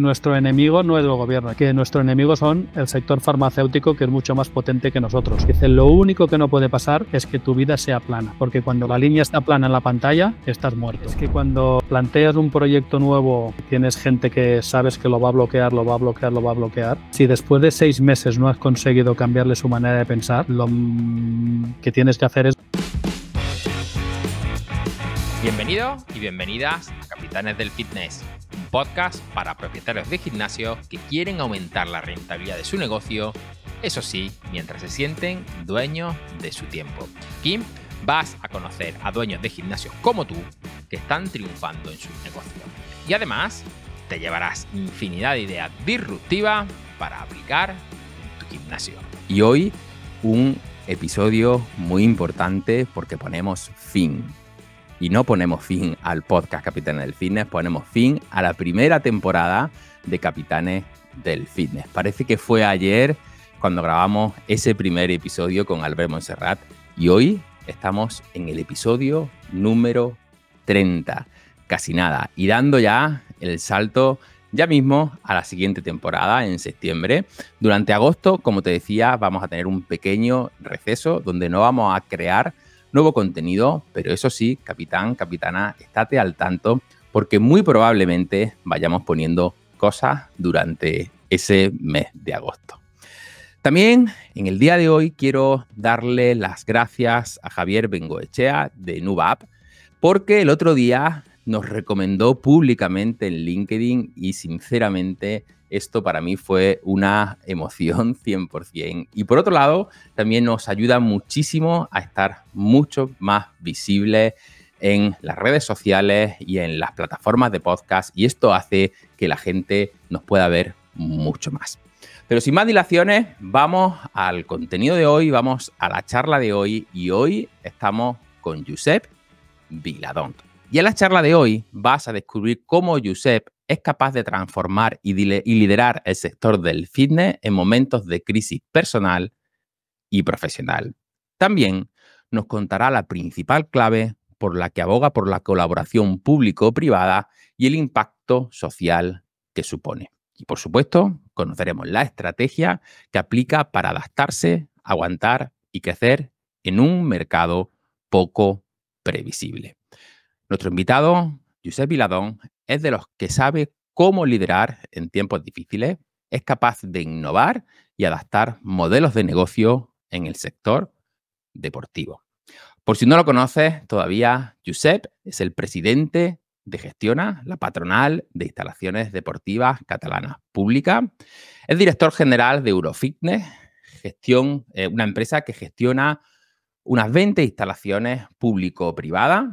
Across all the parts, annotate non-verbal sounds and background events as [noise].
nuestro enemigo no es el gobierno, que nuestro enemigo son el sector farmacéutico que es mucho más potente que nosotros. Dice, lo único que no puede pasar es que tu vida sea plana, porque cuando la línea está plana en la pantalla, estás muerto. Es que cuando planteas un proyecto nuevo, tienes gente que sabes que lo va a bloquear, lo va a bloquear, lo va a bloquear. Si después de seis meses no has conseguido cambiarle su manera de pensar, lo que tienes que hacer es... Bienvenido y bienvenidas a Capitanes del Fitness podcast para propietarios de gimnasios que quieren aumentar la rentabilidad de su negocio, eso sí, mientras se sienten dueños de su tiempo. Kim, vas a conocer a dueños de gimnasios como tú que están triunfando en su negocio. Y además, te llevarás infinidad de ideas disruptivas para aplicar en tu gimnasio. Y hoy, un episodio muy importante porque ponemos fin y no ponemos fin al podcast Capitanes del Fitness, ponemos fin a la primera temporada de Capitanes del Fitness. Parece que fue ayer cuando grabamos ese primer episodio con Albert Montserrat y hoy estamos en el episodio número 30, casi nada, y dando ya el salto ya mismo a la siguiente temporada en septiembre. Durante agosto, como te decía, vamos a tener un pequeño receso donde no vamos a crear nuevo contenido, pero eso sí, capitán, capitana, estate al tanto porque muy probablemente vayamos poniendo cosas durante ese mes de agosto. También en el día de hoy quiero darle las gracias a Javier Bengoechea de NubApp, porque el otro día nos recomendó públicamente en LinkedIn y sinceramente esto para mí fue una emoción 100%. [laughs] Y por otro lado, también nos ayuda muchísimo a estar mucho más visibles en las redes sociales y en las plataformas de podcast y esto hace que la gente nos pueda ver mucho más. Pero sin más dilaciones, vamos al contenido de hoy, vamos a la charla de hoy y hoy estamos con Josep Viladón. Y en la charla de hoy vas a descubrir cómo Josep es capaz de transformar y liderar el sector del fitness en momentos de crisis personal y profesional. También nos contará la principal clave por la que aboga por la colaboración público-privada y el impacto social que supone. Y por supuesto, conoceremos la estrategia que aplica para adaptarse, aguantar y crecer en un mercado poco previsible. Nuestro invitado, Josep Viladón, es de los que sabe cómo liderar en tiempos difíciles, es capaz de innovar y adaptar modelos de negocio en el sector deportivo. Por si no lo conoces todavía, Josep es el presidente de Gestiona, la patronal de instalaciones deportivas catalanas públicas. Es director general de Eurofitness, gestión, eh, una empresa que gestiona unas 20 instalaciones público-privadas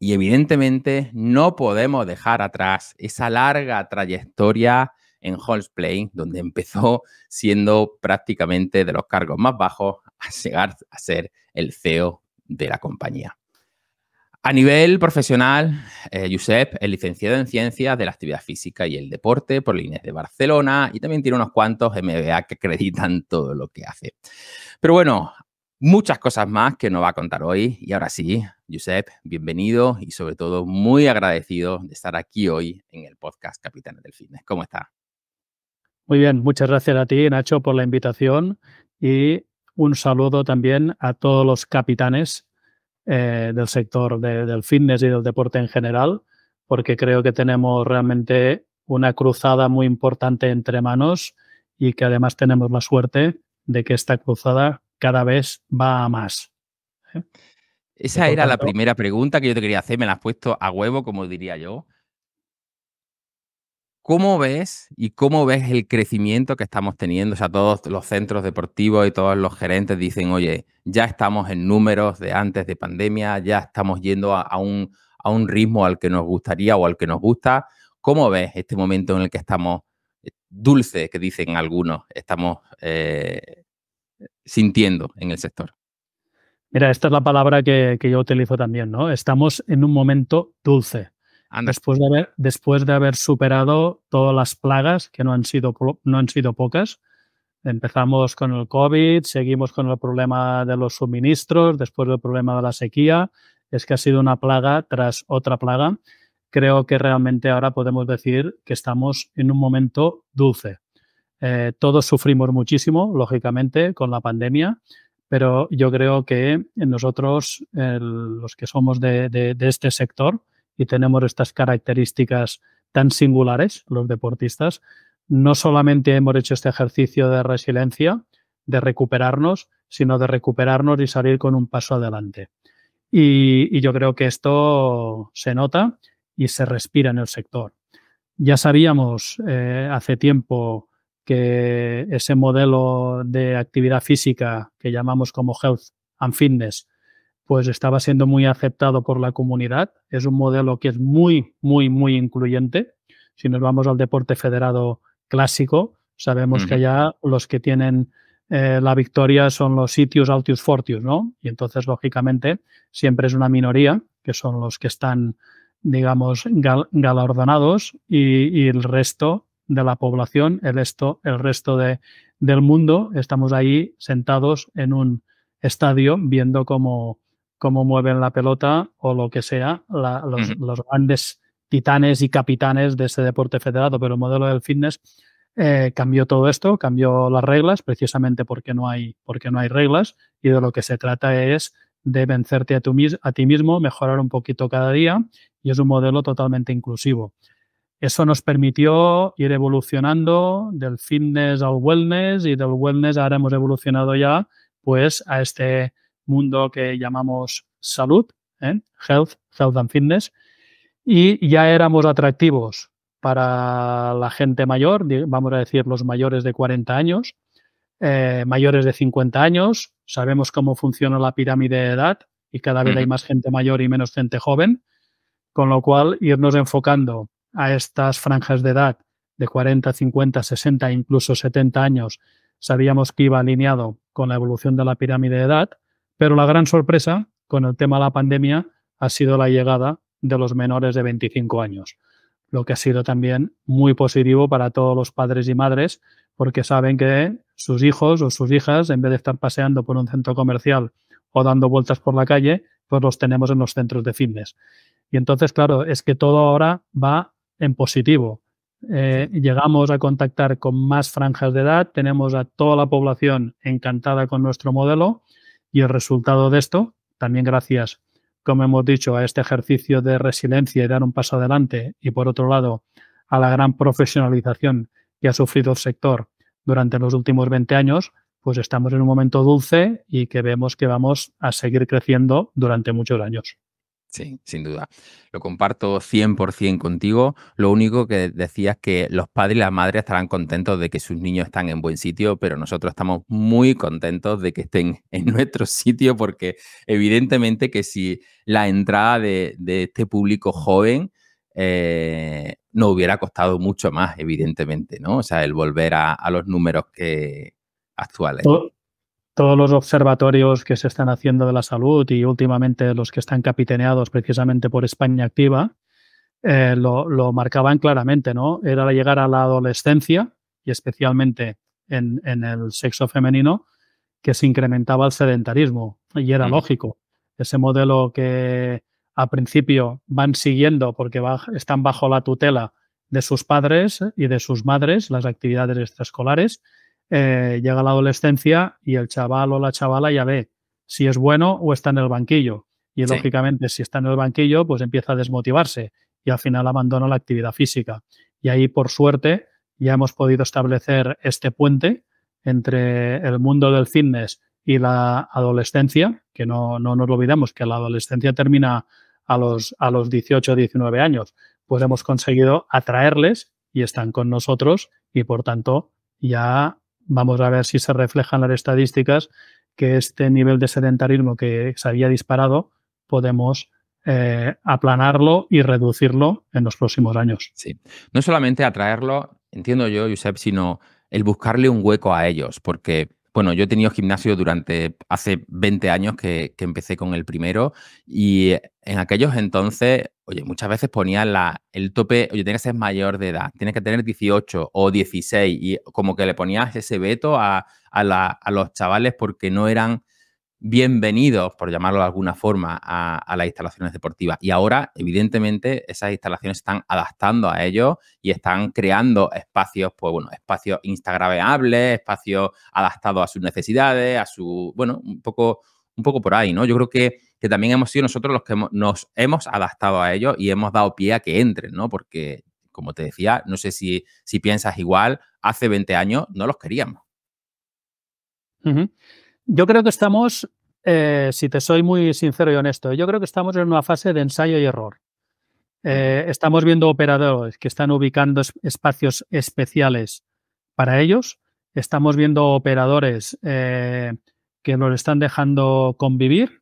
y evidentemente no podemos dejar atrás esa larga trayectoria en Halls Play, donde empezó siendo prácticamente de los cargos más bajos a llegar a ser el CEO de la compañía. A nivel profesional, eh, Josep es licenciado en Ciencias de la Actividad Física y el Deporte por INES de Barcelona y también tiene unos cuantos MBA que acreditan todo lo que hace. Pero bueno, muchas cosas más que nos va a contar hoy y ahora sí, Josep, bienvenido y sobre todo muy agradecido de estar aquí hoy en el podcast Capitanes del Fitness. ¿Cómo está? Muy bien, muchas gracias a ti, Nacho, por la invitación y un saludo también a todos los capitanes eh, del sector del fitness y del deporte en general, porque creo que tenemos realmente una cruzada muy importante entre manos y que además tenemos la suerte de que esta cruzada cada vez va a más. ¿eh? Esa era la primera pregunta que yo te quería hacer, me la has puesto a huevo, como diría yo. ¿Cómo ves y cómo ves el crecimiento que estamos teniendo? O sea, todos los centros deportivos y todos los gerentes dicen, oye, ya estamos en números de antes de pandemia, ya estamos yendo a, un, ritmo al que nos gustaría o al que nos gusta. ¿Cómo ves este momento en el que estamos eh, dulces, que dicen algunos, estamos eh, sintiendo en el sector? Mira, esta es la palabra que, yo utilizo también, ¿no? Estamos en un momento dulce. Después de, haber, superado todas las plagas, que no han sido, no han sido pocas, empezamos con el COVID, seguimos con el problema de los suministros, después del problema de la sequía, es que ha sido una plaga tras otra plaga. Creo que realmente ahora podemos decir que estamos en un momento dulce. Eh, todos sufrimos muchísimo, lógicamente, con la pandemia, pero yo creo que eh, nosotros, los que somos de, este sector y tenemos estas características tan singulares, los deportistas, no solamente hemos hecho este ejercicio de resiliencia, de recuperarnos, sino de recuperarnos y salir con un paso adelante. Y, yo creo que esto se nota y se respira en el sector. Ya sabíamos eh, hace tiempo que ese modelo de actividad física que llamamos como health and fitness, pues estaba siendo muy aceptado por la comunidad. Es un modelo que es muy, muy, muy incluyente. Si nos vamos al deporte federado clásico, sabemos que ya los que tienen eh, la victoria son los sitios altius fortius, ¿no? Y entonces, lógicamente, siempre es una minoría, que son los que están, digamos, galardonados y, el resto de la población, el, esto, el resto de, del mundo. Estamos ahí sentados en un estadio viendo cómo, cómo mueven la pelota o lo que sea, los, grandes titanes y capitanes de ese deporte federado. Pero el modelo del fitness eh, cambió todo esto, cambió las reglas, precisamente porque no, hay, porque no hay reglas y de lo que se trata es de vencerte a, tu, a ti mismo, mejorar un poquito cada día y es un modelo totalmente inclusivo. Eso nos permitió ir evolucionando del fitness al wellness y del wellness ahora hemos evolucionado ya pues a este mundo que llamamos salud, ¿eh? health, health and fitness, y ya éramos atractivos para la gente mayor, vamos a decir los mayores de 40 años, eh, mayores de 50 años, sabemos cómo funciona la pirámide de edad y cada vez hay más gente mayor y menos gente joven, con lo cual irnos enfocando a estas franjas de edad de 40, 50, 60, incluso 70 años, sabíamos que iba alineado con la evolución de la pirámide de edad, pero la gran sorpresa con el tema de la pandemia ha sido la llegada de los menores de 25 años, lo que ha sido también muy positivo para todos los padres y madres, porque saben que sus hijos o sus hijas, en vez de estar paseando por un centro comercial o dando vueltas por la calle, pues los tenemos en los centros de fitness. Y entonces, claro, es que todo ahora va en positivo. Eh, llegamos a contactar con más franjas de edad, tenemos a toda la población encantada con nuestro modelo y el resultado de esto, también gracias, como hemos dicho, a este ejercicio de resiliencia y dar un paso adelante y por otro lado a la gran profesionalización que ha sufrido el sector durante los últimos 20 años, pues estamos en un momento dulce y que vemos que vamos a seguir creciendo durante muchos años. Sí, sin duda. Lo comparto 100% contigo. Lo único que decías que los padres y las madres estarán contentos de que sus niños están en buen sitio, pero nosotros estamos muy contentos de que estén [laughs] en nuestro sitio porque evidentemente que si la entrada de, este público joven eh, no hubiera costado mucho más, evidentemente, ¿no? O sea, el volver a, los números que actuales todos los observatorios que se están haciendo de la salud y últimamente los que están capitaneados precisamente por España Activa, eh, lo, marcaban claramente, ¿no? Era llegar a la adolescencia y especialmente en, el sexo femenino que se incrementaba el sedentarismo y era mm. lógico. Ese modelo que a principio van siguiendo porque están bajo la tutela de sus padres y de sus madres, las actividades extraescolares, eh, llega la adolescencia y el chaval o la chavala ya ve si es bueno o está en el banquillo. Y lógicamente, si está en el banquillo, pues empieza a desmotivarse y al final abandona la actividad física. Y ahí, por suerte, ya hemos podido establecer este puente entre el mundo del fitness y la adolescencia, que no, no nos olvidamos que la adolescencia termina a los, a los 18 o 19 años, pues hemos conseguido atraerles y están con nosotros y por tanto ya vamos a ver si se reflejan las estadísticas que este nivel de sedentarismo que se había disparado podemos eh, aplanarlo y reducirlo en los próximos años. Sí, no solamente atraerlo, entiendo yo, Josep, sino el buscarle un hueco a ellos, porque bueno, yo he tenido gimnasio durante hace 20 años que, empecé con el primero y eh, en aquellos entonces, oye, muchas veces ponía la, el tope, oye, tienes que ser mayor de edad, tienes que tener 18 o 16 y como que le ponías ese veto a los chavales porque no eran bienvenidos, por llamarlo de alguna forma, a, las instalaciones deportivas. Y ahora, evidentemente, esas instalaciones están adaptando a ellos y están creando espacios, pues bueno, espacios instagrameables, espacios adaptados a sus necesidades, a su, bueno, un poco, un poco por ahí, ¿no? Yo creo que, que también hemos sido nosotros los que nos hemos adaptado a ellos y hemos dado pie a que entren, ¿no? Porque, como te decía, no sé si, si piensas igual, hace 20 años no los queríamos. Yo creo que estamos, eh, si te soy muy sincero y honesto, yo creo que estamos en una fase de ensayo y error. Eh, estamos viendo operadores que están ubicando espacios especiales para ellos. Estamos viendo operadores eh, que nos están dejando convivir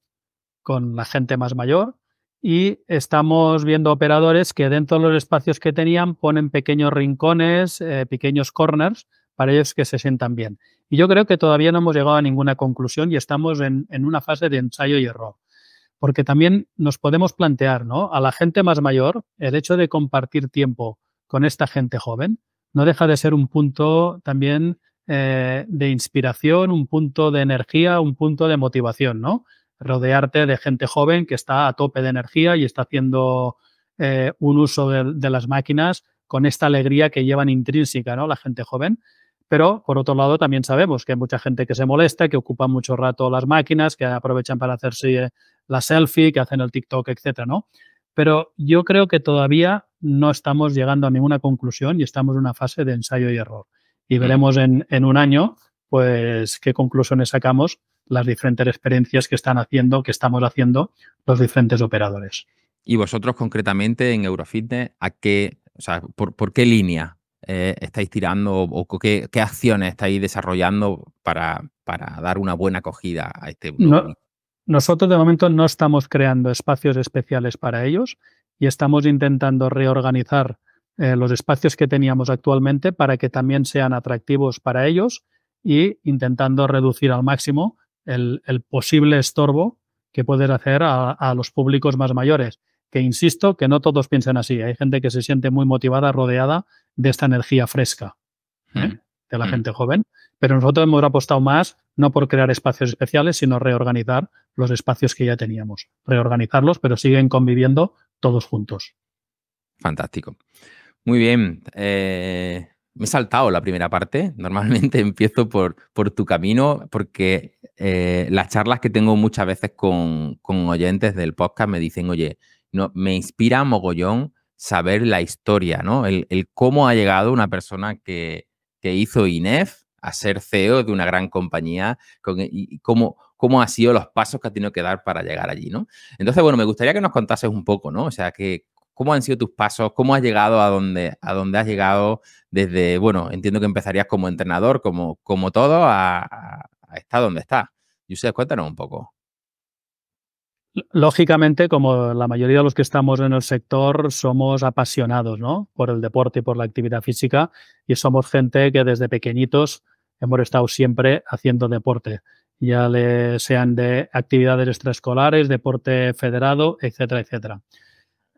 con la gente más mayor y estamos viendo operadores que dentro de los espacios que tenían ponen pequeños rincones, pequeños corners para ellos que se sientan bien. Y yo creo que todavía no hemos llegado a ninguna conclusión y estamos en, una fase de ensayo y error. Porque también nos podemos plantear, ¿no? A la gente más mayor, el hecho de compartir tiempo con esta gente joven no deja de ser un punto también eh, de inspiración, un punto de energía, un punto de motivación, ¿no? Rodearte de gente joven que está a tope de energía y está haciendo eh, un uso de, de las máquinas con esta alegría que llevan intrínseca, ¿no? La gente joven. Pero, por otro lado, también sabemos que hay mucha gente que se molesta, que ocupa mucho rato las máquinas, que aprovechan para hacerse la selfie, que hacen el TikTok, etcétera, ¿no? Pero yo creo que todavía no estamos llegando a ninguna conclusión y estamos en una fase de ensayo y error. Y veremos en, un año, pues, qué conclusiones sacamos las diferentes experiencias que están haciendo, que estamos haciendo los diferentes operadores. Y vosotros concretamente en Eurofitness, ¿a qué, o sea, por qué línea eh, estáis tirando o qué, acciones estáis desarrollando para, para dar una buena acogida a este no, nosotros de momento no estamos creando espacios especiales para ellos y estamos intentando reorganizar eh, los espacios que teníamos actualmente para que también sean atractivos para ellos y intentando reducir al máximo el, posible estorbo que puedes hacer a los públicos más mayores que insisto que no todos piensan así. ¿eh? Hay gente que se siente muy motivada, rodeada de esta energía fresca ¿eh? mm. de la mm. gente joven. Pero nosotros hemos apostado más no por crear espacios especiales, sino reorganizar los espacios que ya teníamos. Reorganizarlos, pero siguen conviviendo todos juntos. Fantástico. Muy bien. Eh, me he saltado la primera parte. Normalmente [laughs] empiezo por, por tu camino, porque las charlas que tengo muchas veces con oyentes del podcast me dicen, oye, no, me inspira mogollón saber la historia, ¿no? El, cómo ha llegado una persona que, que, hizo INEF a ser CEO de una gran compañía e, y cómo, cómo ha sido los pasos que ha tenido que dar para llegar allí, ¿no? Entonces, bueno, me gustaría que nos contases un poco, ¿no? O sea, que, ¿Cómo han sido tus pasos? ¿Cómo has llegado a donde, a donde has llegado desde, bueno, entiendo que empezarías como entrenador, como, como todo, a, estar donde estás? ustedes cuéntanos un poco. Lógicamente, como la mayoría de los que estamos en el sector, somos apasionados por el deporte y por la actividad física y somos gente que desde pequeñitos hemos estado siempre haciendo deporte, ya sean de actividades extraescolares, deporte federado, etcétera, etcétera.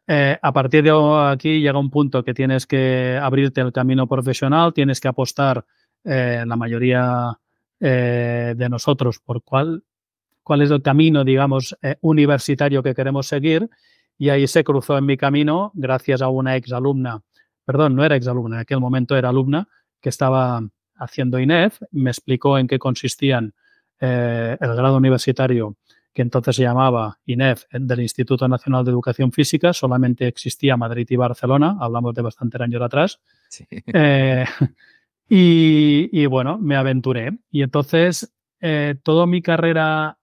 Eh, a partir de aquí llega un punto que tienes que abrirte el camino profesional, tienes que apostar eh, la mayoría eh, de nosotros por cuál cuál es el camino, digamos, eh, universitario que queremos seguir. Y ahí se cruzó en mi camino, gracias a una exalumna, perdón, no era exalumna, en aquel momento era alumna, que estaba haciendo INEF, me explicó en qué consistían eh, el grado universitario que entonces se llamaba INEF del Instituto Nacional de Educación Física, solamente existía Madrid y Barcelona, hablamos de bastante años atrás. [laughs] Eh, y, bueno, me aventuré. Y entonces, toda mi carrera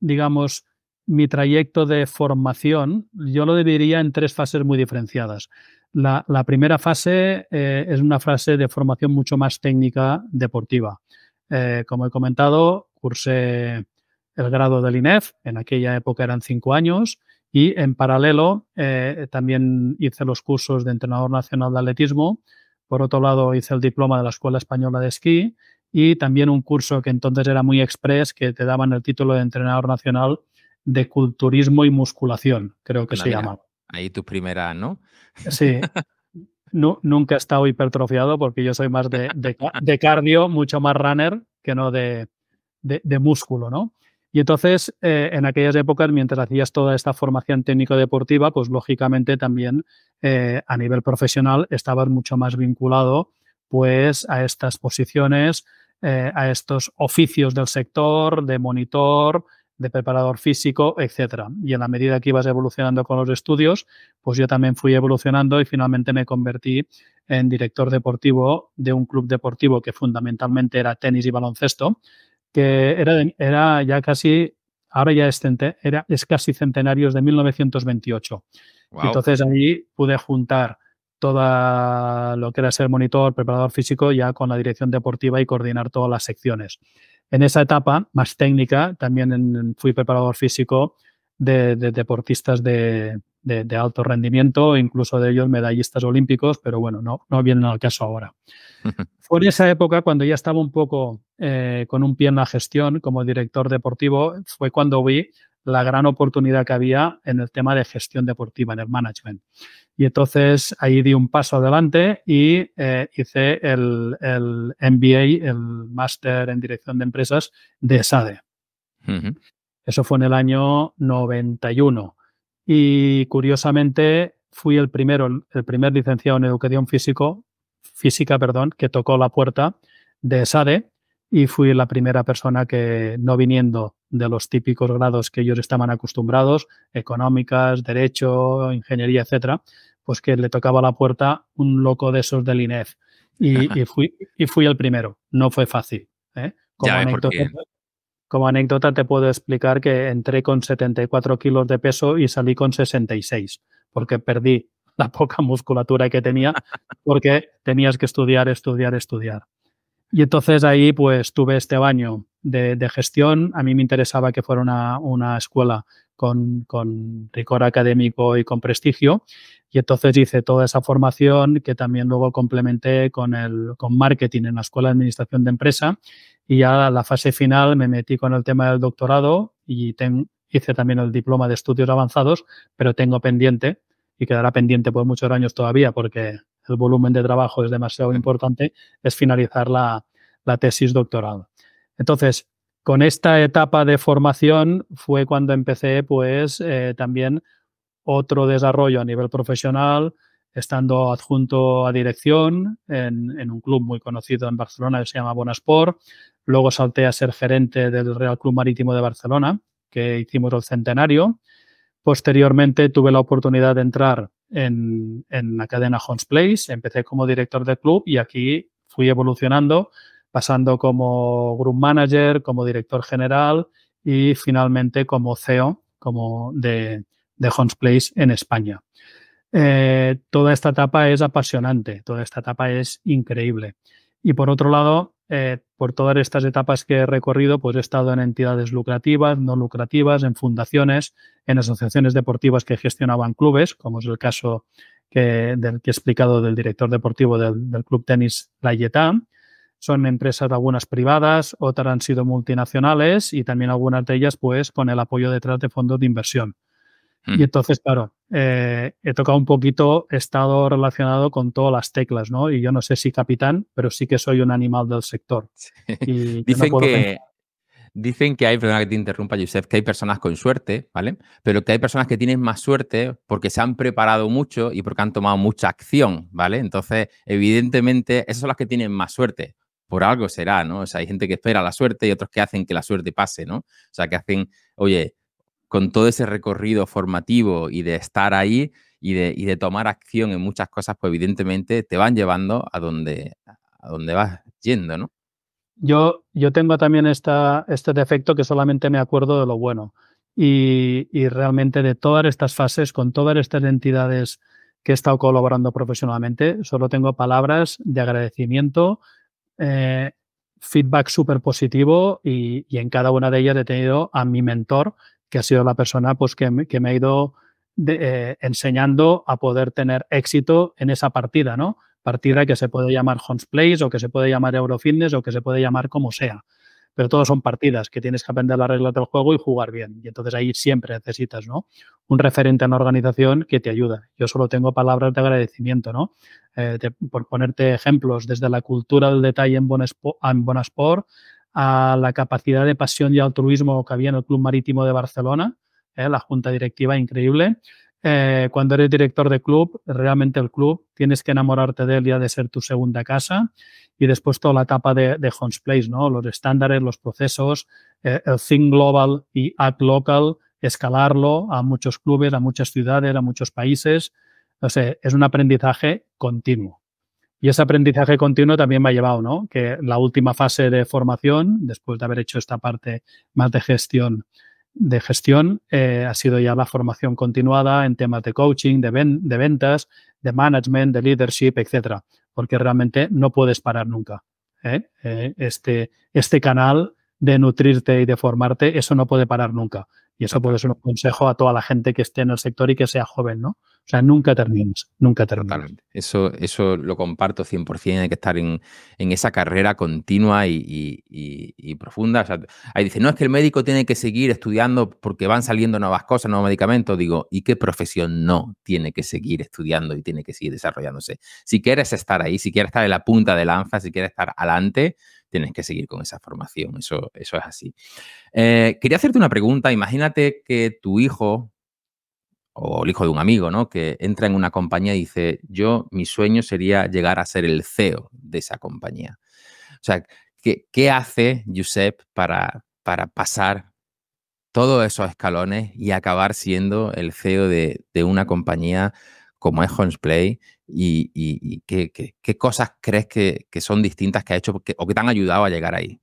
digamos, mi trayecto de formación, yo lo dividiría en tres fases muy diferenciadas. La, primera fase eh, es una fase de formación mucho más técnica deportiva. Eh, como he comentado, cursé el grado del INEF, en aquella época eran cinco años, y en paralelo eh, también hice los cursos de entrenador nacional de atletismo. Por otro lado, hice el diploma de la Escuela Española de Esquí y también un curso que entonces era muy express, que te daban el título de entrenador nacional de culturismo y musculación, creo que se llamaba. Ahí tu primera, ¿no? Sí. [laughs] nunca he estado hipertrofiado porque yo soy más de, de, [laughs] cardio, mucho más runner que no de, de músculo, ¿no? Y entonces, eh, en aquellas épocas, mientras hacías toda esta formación técnico-deportiva, pues lógicamente también eh, a nivel profesional estabas mucho más vinculado pues a estas posiciones, eh, a estos oficios del sector, de monitor, de preparador físico, etcétera. Y en la medida que ibas evolucionando con los estudios, pues yo también fui evolucionando y finalmente me convertí en director deportivo de un club deportivo que fundamentalmente era tenis y baloncesto, que era, era ya casi, ahora ya es, era, casi centenarios de 1928. Entonces ahí pude juntar todo lo que era ser monitor, preparador físico, ya con la dirección deportiva y coordinar todas las secciones. En esa etapa más técnica, también fui preparador físico de, deportistas de, alto rendimiento, incluso de ellos medallistas olímpicos, pero bueno, no, no vienen al caso ahora. [laughs] Fue en esa época cuando ya estaba un poco eh, con un pie en la gestión como director deportivo, fue cuando vi la gran oportunidad que había en el tema de gestión deportiva, en el management. Y entonces ahí di un paso adelante y eh, hice el, el, MBA, el máster en dirección de empresas de SADE. Eso fue en el año 91. Y curiosamente fui el primero, el primer licenciado en educación físico, física, perdón, que tocó la puerta de SADE y fui la primera persona que, no viniendo de los típicos grados que ellos estaban acostumbrados, económicas, derecho, ingeniería, etcétera, pues que le tocaba la puerta un loco de esos del INEF. Y, fui, y fui el primero. No fue fácil. ¿eh? Como, anécdota, como, anécdota, te puedo explicar que entré con 74 kilos de peso y salí con 66, porque perdí [laughs] la poca musculatura que tenía, porque tenías que estudiar, estudiar, estudiar. Y entonces ahí pues tuve este baño de, gestión. A mí me interesaba que fuera una, escuela con, con, académico y con prestigio. Y entonces hice toda esa formación que también luego complementé con, el, marketing en la Escuela de Administración de Empresa. Y ya a la fase final me metí con el tema del doctorado y hice también el diploma de estudios avanzados, pero tengo pendiente y quedará pendiente por muchos años todavía porque el volumen de trabajo es demasiado importante, es finalizar la, tesis doctoral. Entonces, con esta etapa de formación fue cuando empecé pues eh, también otro desarrollo a nivel profesional, estando adjunto a dirección en, en, un club muy conocido en Barcelona que se llama Bonasport. Luego salté a ser gerente del Real Club Marítimo de Barcelona, que hicimos el centenario. Posteriormente tuve la oportunidad de entrar en, la cadena Homes Place. Empecé como director de club y aquí fui evolucionando, pasando como group manager, como director general y finalmente como CEO como de, de Place en España. Eh, toda esta etapa es apasionante, toda esta etapa es increíble. Y por otro lado, eh, por todas estas etapas que he recorrido, pues he estado en entidades lucrativas, no lucrativas, en fundaciones, en asociaciones deportivas que gestionaban clubes, como es el caso que, del que he explicado del director deportivo del, Club Tenis La Son empresas algunas privadas, otras han sido multinacionales y también algunas de ellas pues con el apoyo detrás de fondos de inversión. Mm. Y entonces, claro, eh, he tocado un poquito, he estado relacionado con todas las teclas, ¿no? Y yo no sé si capitán, pero sí que soy un animal del sector. Y [laughs] dicen, que, dicen que hay, perdona que te interrumpa, Josef, que hay personas con suerte, ¿vale? Pero que hay personas que tienen más suerte porque se han preparado mucho y porque han tomado mucha acción, ¿vale? Entonces, evidentemente, esas son las que tienen más suerte por algo será, ¿no? O sea, hay gente que espera la suerte y otros que hacen que la suerte pase, ¿no? O sea, que hacen, oye, con todo ese recorrido formativo y de estar ahí y de, tomar acción en muchas cosas, pues evidentemente te van llevando a donde, a donde vas yendo, ¿no? Yo, yo tengo también esta, este defecto que solamente me acuerdo de lo bueno. Y, realmente de todas estas fases, con todas estas entidades que he estado colaborando profesionalmente, solo tengo palabras de agradecimiento, eh, feedback súper positivo y, y, en cada una de ellas he tenido a mi mentor, que ha sido la persona pues, que, me, ha ido eh, enseñando a poder tener éxito en esa partida, ¿no? Partida que se puede llamar Homes Place o que se puede llamar Eurofitness o que se puede llamar como sea. Pero todas son partidas que tienes que aprender las reglas del juego y jugar bien. Y entonces ahí siempre necesitas, ¿no? Un referente en la organización que te ayuda. Yo solo tengo palabras de agradecimiento, ¿no? Eh, por ponerte ejemplos, desde la cultura del detalle en Bonaspor en a la capacidad de pasión y altruismo que había en el Club Marítimo de Barcelona, eh, la junta directiva increíble. Eh, cuando eres director de club, realmente el club, tienes que enamorarte de él y ha de ser tu segunda casa. Y después toda la etapa de, de Homes Place, ¿no? los estándares, los procesos, eh, el Think Global y Act Local, escalarlo a muchos clubes, a muchas ciudades, a muchos países. No sé, es un aprendizaje continuo. Y ese aprendizaje continuo también me ha llevado, ¿no? Que la última fase de formación, después de haber hecho esta parte más de gestión, de gestión, eh, ha sido ya la formación continuada en temas de coaching, de, ventas, de management, de leadership, etcétera. Porque realmente no puedes parar nunca. ¿eh? Eh, este, este canal de nutrirte y de formarte, eso no puede parar nunca. Y eso puede ser un consejo a toda la gente que esté en el sector y que sea joven, ¿no? O sea, nunca termines, nunca termines. Eso, eso lo comparto 100%, hay que estar en, esa carrera continua y, profunda. ahí dice, no es que el médico tiene que seguir estudiando porque van saliendo nuevas cosas, nuevos medicamentos. Digo, ¿y qué profesión no tiene que seguir estudiando y tiene que seguir desarrollándose? Si quieres estar ahí, si quieres estar en la punta de lanza, si quieres estar adelante, tienes que seguir con esa formación, eso, eso es así. Eh, quería hacerte una pregunta, imagínate que tu hijo o el hijo de un amigo, ¿no? Que entra en una compañía y dice, yo, mi sueño sería llegar a ser el CEO de esa compañía. O sea, ¿qué, hace Josep para, para pasar todos esos escalones y acabar siendo el CEO de, una compañía como es Play y, qué, cosas crees que, son distintas que ha hecho o que te han ayudado a llegar ahí.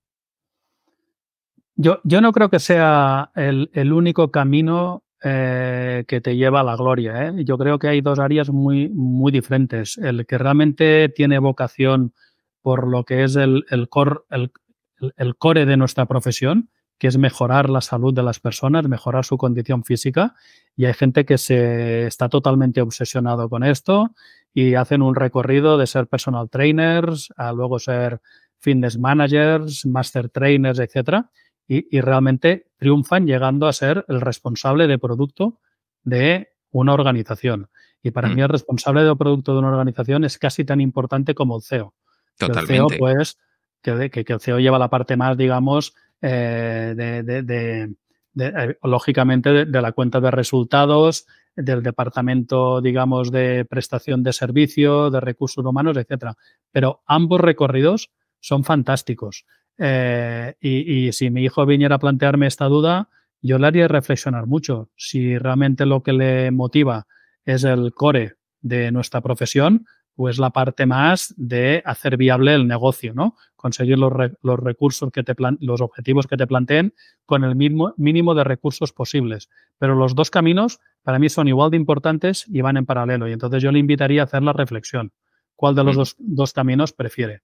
Yo, no creo que sea el, único camino eh, que te lleva a la gloria. ¿eh? Yo creo que hay dos áreas muy, muy diferentes. El que realmente tiene vocación por lo que es el, el core de nuestra profesión, que es mejorar la salud de las personas, mejorar su condición física. Y hay gente que se está totalmente obsesionado con esto y hacen un recorrido de ser personal trainers a luego ser fitness managers, master trainers, etc. Y, realmente triunfan llegando a ser el responsable de producto de una organización. Y para mí mm. el responsable de producto de una organización es casi tan importante como el CEO. E totalmente. el CEO, pues, que el CEO lleva la parte más, digamos, eh, de, de, eh, lógicamente, de, la cuenta de resultados, del departamento, digamos, de prestación de servicio, de recursos humanos, etcétera. Pero ambos recorridos son fantásticos. Eh, y si mi hijo viniera a plantearme esta duda, yo le haría reflexionar mucho. Si realmente lo que le motiva es el core de nuestra profesión, pues la parte más de hacer viable el negocio, ¿no? Conseguir los, recursos que te los objetivos que te planteen con el mismo, mínimo de recursos posibles. Pero los dos caminos para mí son igual de importantes y van en paralelo. Y entonces yo le invitaría a hacer la reflexión. ¿Cuál de los dos, caminos prefiere?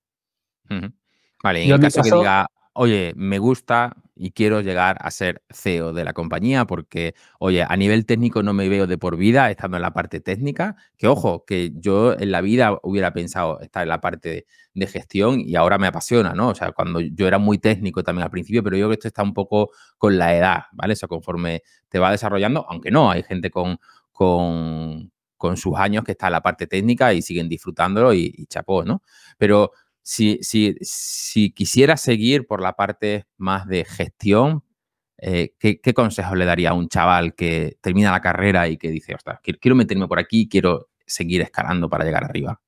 Vale, en, caso que diga, oye, me gusta, y quiero llegar a ser CEO de la compañía porque, oye, a nivel técnico no me veo de por vida estando en la parte técnica, que ojo, que yo en la vida hubiera pensado estar en la parte de gestión y ahora me apasiona, ¿no? O sea, cuando yo era muy técnico también al principio, pero yo creo que esto está un poco con la edad, ¿vale? O conforme te va desarrollando, aunque no, hay gente con... con con sus años que está en la parte técnica y siguen disfrutándolo y, y chapó, ¿no? Pero si, quisiera seguir por la parte más de gestión, eh, ¿qué, consejo le daría a un chaval que termina la carrera y que dice, Ostras, quiero meterme por aquí, quiero seguir escalando para llegar arriba?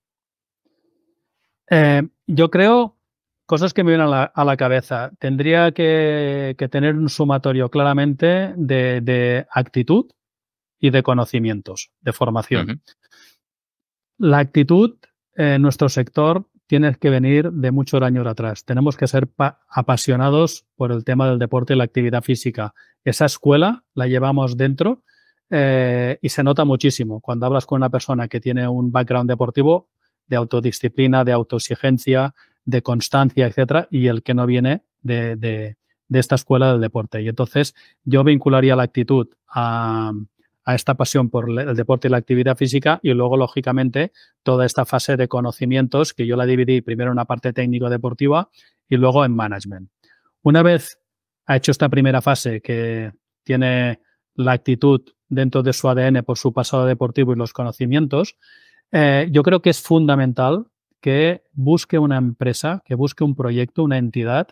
Eh, yo creo cosas que me vienen a la, cabeza. Tendría que, tener un sumatorio claramente de, actitud y de conocimientos, de formación. La actitud en nuestro sector tienes que venir de muchos años atrás. Tenemos que ser apasionados por el tema del deporte y la actividad física. Esa escuela la llevamos dentro eh, y se nota muchísimo. Cuando hablas con una persona que tiene un background deportivo de autodisciplina, de autoexigencia, de constancia, etcétera, y el que no viene de, de esta escuela del deporte. Y entonces yo vincularía la actitud a, a esta pasión por el deporte y la actividad física y luego, lógicamente, toda esta fase de conocimientos que yo la dividí primero en una parte técnico-deportiva y luego en management. Una vez ha hecho esta primera fase que tiene la actitud dentro de su ADN por su pasado deportivo y los conocimientos, eh, yo creo que es fundamental que busque una empresa, que busque un proyecto, una entidad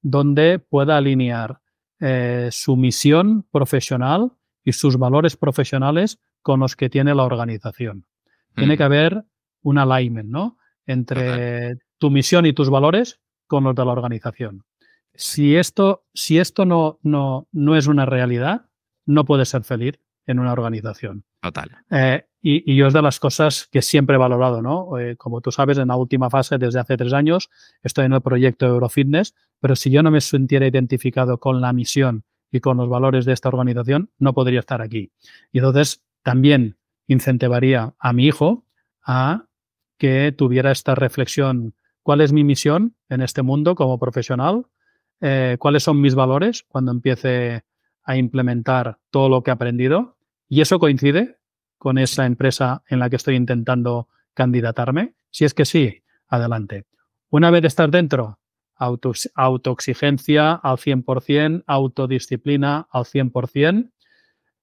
donde pueda alinear eh, su misión profesional y sus valores profesionales con los que tiene la organización. Tiene que mm. haber un alignment, ¿no? Entre tu misión y tus valores con los de la organización. Si esto, si esto no, no, es una realidad, no puedes ser feliz en una organización. Total. Eh, y, yo es de las cosas que siempre he valorado, ¿no? Eh, como tú sabes, en la última fase, desde hace tres años, estoy en el proyecto Eurofitness, pero si yo no me sintiera identificado con la misión y con los valores de esta organización, no podría estar aquí. Y entonces también incentivaría a mi hijo a que tuviera esta reflexión, ¿cuál es mi misión en este mundo como profesional? Eh, ¿Cuáles son mis valores cuando empiece a implementar todo lo que he aprendido? Y eso coincide con esa empresa en la que estoy intentando candidatarme. Si es que sí, adelante. Una vez estar dentro, autoexigencia al 100%, autodisciplina al 100%.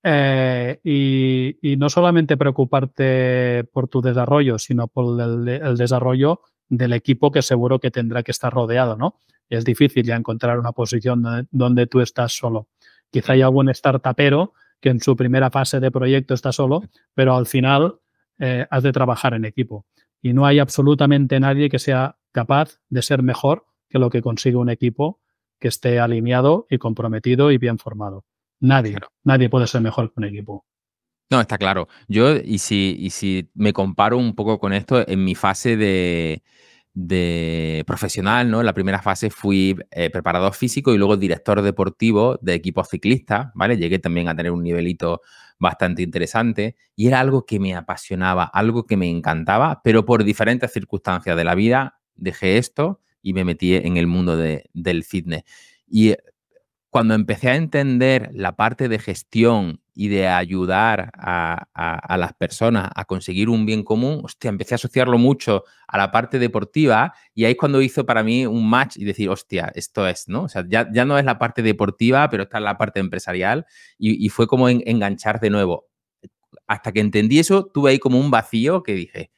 Eh, y, y, no solamente preocuparte por tu desarrollo, sino por el, desarrollo del equipo que seguro que tendrá que estar rodeado, ¿no? Es difícil ya encontrar una posición donde, tú estás solo. Quizá hay algún startupero que en su primera fase de proyecto está solo, pero al final eh, has de trabajar en equipo. Y no hay absolutamente nadie que sea capaz de ser mejor que lo que consigue un equipo que esté alineado y comprometido y bien formado. Nadie, nadie puede ser mejor que un equipo. No, está claro. Yo, y si, si me comparo un poco con esto, en mi fase de, profesional, ¿no? En la primera fase fui eh, preparador físico y luego director deportivo de equipos ciclistas, ¿vale? Llegué también a tener un nivelito bastante interesante y era algo que me apasionaba, algo que me encantaba, pero por diferentes circunstancias de la vida dejé esto y me metí en el mundo de, del fitness. Y eh, cuando empecé a entender la parte de gestión y de ayudar a, las personas a conseguir un bien común, hostia, empecé a asociarlo mucho a la parte deportiva y ahí es cuando hizo para mí un match y decir, hostia, esto es, ¿no? O sea, ya, no es la parte deportiva, pero está en la parte empresarial y, fue como enganchar de nuevo. Hasta que entendí eso, tuve ahí como un vacío que dije,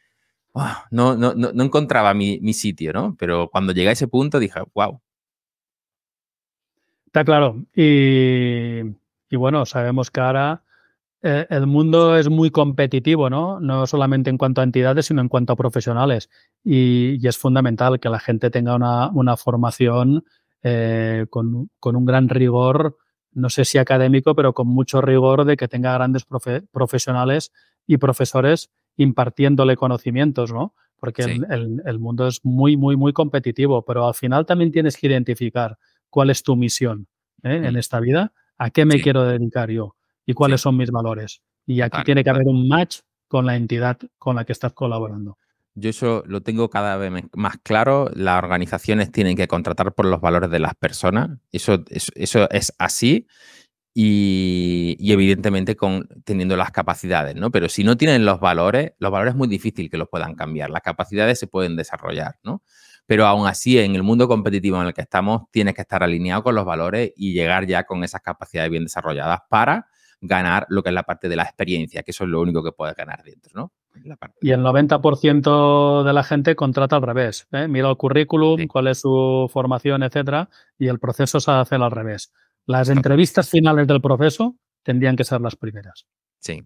Ah, no, no, no, encontraba mi, sitio, ¿no? Pero cuando llegué a ese punto dije, wow. Está claro. Y, bueno, sabemos que ahora eh, el mundo es muy competitivo, ¿no? No solamente en cuanto a entidades, sino en cuanto a profesionales. Y, es fundamental que la gente tenga una, formación eh, con, un gran rigor, no sé si académico, pero con mucho rigor de que tenga grandes profesionales y profesores impartiéndole conocimientos, ¿no? Porque el, mundo es muy, muy, muy competitivo, pero al final también tienes que identificar cuál es tu misión ¿eh? mm. en esta vida, a qué me quiero dedicar yo y cuáles son mis valores. Y aquí tiene que haber un match con la entidad con la que estás colaborando. Yo eso lo tengo cada vez más claro. Las organizaciones tienen que contratar por los valores de las personas. eso, eso es así y, evidentemente con, teniendo las capacidades, ¿no? Pero si no tienen los valores, los valores es muy difícil que los puedan cambiar, las capacidades se pueden desarrollar, ¿no? Pero aún así, en el mundo competitivo en el que estamos, tienes que estar alineado con los valores y llegar ya con esas capacidades bien desarrolladas para ganar lo que es la parte de la experiencia, que eso es lo único que puedes ganar dentro, ¿no? Y el 90% de la gente contrata al revés. ¿eh? Mira el currículum, cuál es su formación, etcétera, y el proceso se hace al revés. Las entrevistas finales del proceso tendrían que ser las primeras. Sí,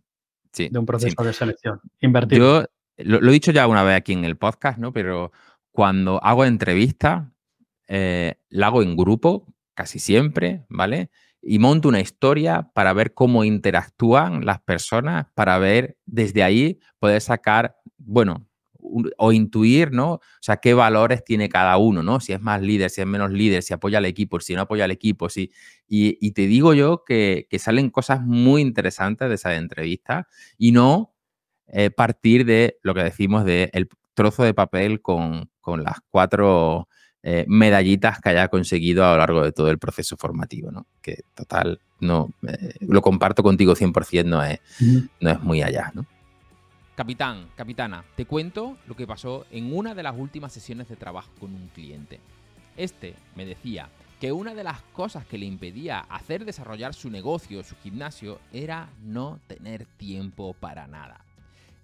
sí. De un proceso de selección. Invertir. Yo lo, he dicho ya una vez aquí en el podcast, ¿no? Pero cuando hago entrevista, eh, la hago en grupo casi siempre, ¿vale? Y monto una historia para ver cómo interactúan las personas, para ver desde ahí poder sacar, bueno, o intuir, ¿no? O sea, qué valores tiene cada uno, ¿no? Si es más líder, si es menos líder, si apoya al equipo, si no apoya al equipo, si... Y, te digo yo que, salen cosas muy interesantes de esa entrevista y no eh, partir de lo que decimos de el trozo de papel con, las cuatro eh, medallitas que haya conseguido a lo largo de todo el proceso formativo, ¿no? Que total, no, eh, lo comparto contigo 100%, no es, no es muy allá, ¿no? Capitán, capitana, te cuento lo que pasó en una de las últimas sesiones de trabajo con un cliente. Este me decía que una de las cosas que le impedía hacer desarrollar su negocio, su gimnasio, era no tener tiempo para nada.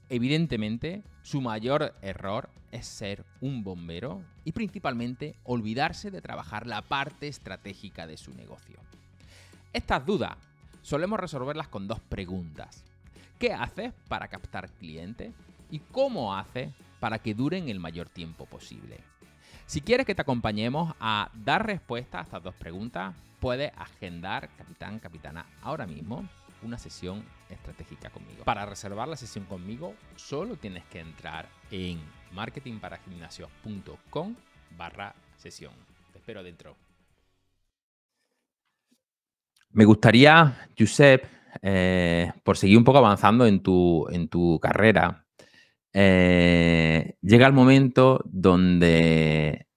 Evidentemente, su mayor error es ser un bombero y principalmente olvidarse de trabajar la parte estratégica de su negocio. Estas dudas solemos resolverlas con dos preguntas qué hace para captar clientes y cómo haces para que duren el mayor tiempo posible. Si quieres que te acompañemos a dar respuesta a estas dos preguntas, puedes agendar, capitán, capitana, ahora mismo una sesión estratégica conmigo. Para reservar la sesión conmigo, solo tienes que entrar en marketingparagimnasios.com barra sesión. Te espero adentro. Me gustaría, Giuseppe, eh, por seguir un poco avanzando en tu, carrera, eh, llega el momento donde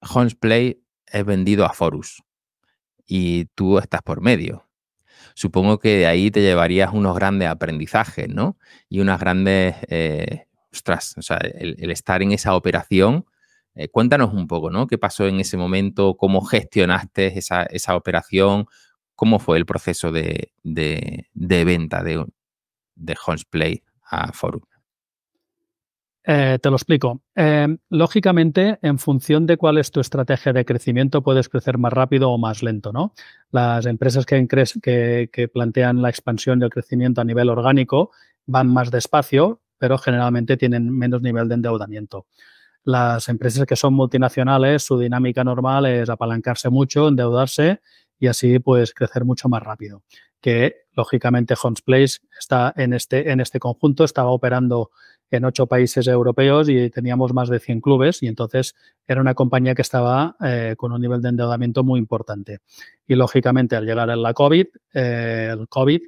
Homesplay es vendido a Forus y tú estás por medio. Supongo que de ahí te llevarías unos grandes aprendizajes, ¿no? Y unas grandes... Eh, ostras, o sea, el, estar en esa operación. cuéntanos un poco, ¿no? ¿Qué pasó en ese momento? ¿Cómo gestionaste esa operación? cómo fue el proceso de, venta de, de Play a Forum. Eh, te lo explico. Eh, lógicamente, en función de cuál es tu estrategia de crecimiento, puedes crecer más rápido o más lento, ¿no? Las empresas que, que plantean la expansión del crecimiento a nivel orgánico van más despacio, pero generalmente tienen menos nivel de endeudamiento. Las empresas que son multinacionales, su dinámica normal es apalancarse mucho, endeudarse y así pues crecer mucho más rápido. Que lógicamente Homes Place está en este, en este conjunto, estaba operando en ocho países europeos y teníamos más de 100 clubes y entonces era una compañía que estaba eh, con un nivel de endeudamiento muy importante. Y lógicamente al llegar a la COVID, eh, el COVID,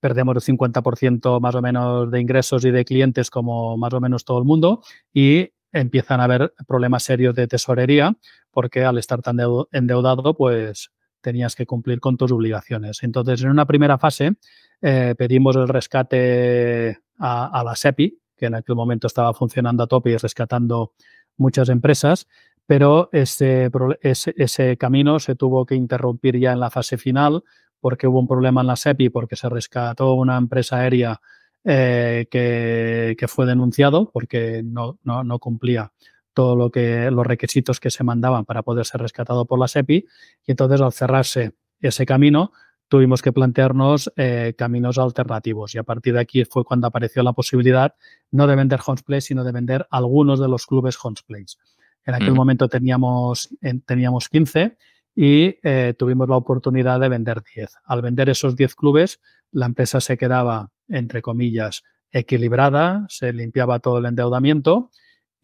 perdemos el 50% más o menos de ingresos y de clientes como más o menos todo el mundo y empiezan a haber problemas serios de tesorería porque al estar tan endeudado pues tenías que cumplir con tus obligaciones. Entonces, en una primera fase eh, pedimos el rescate a, la SEPI, que en aquel momento estaba funcionando a tope y rescatando muchas empresas, pero ese, camino se tuvo que interrumpir ya en la fase final porque hubo un problema en la SEPI, porque se rescató una empresa aérea eh, que, fue denunciado porque no, cumplía todos lo que los requisitos que se mandaban para poder ser rescatado por la SEPI y entonces al cerrarse ese camino tuvimos que plantearnos eh, caminos alternativos y a partir de aquí fue cuando apareció la posibilidad no de vender Homeplay sino de vender algunos de los clubes Homeplays. En aquel momento teníamos, teníamos 15 y eh, tuvimos la oportunidad de vender 10. Al vender esos 10 clubes, la empresa se quedaba, entre comillas, equilibrada, se limpiaba todo el endeudamiento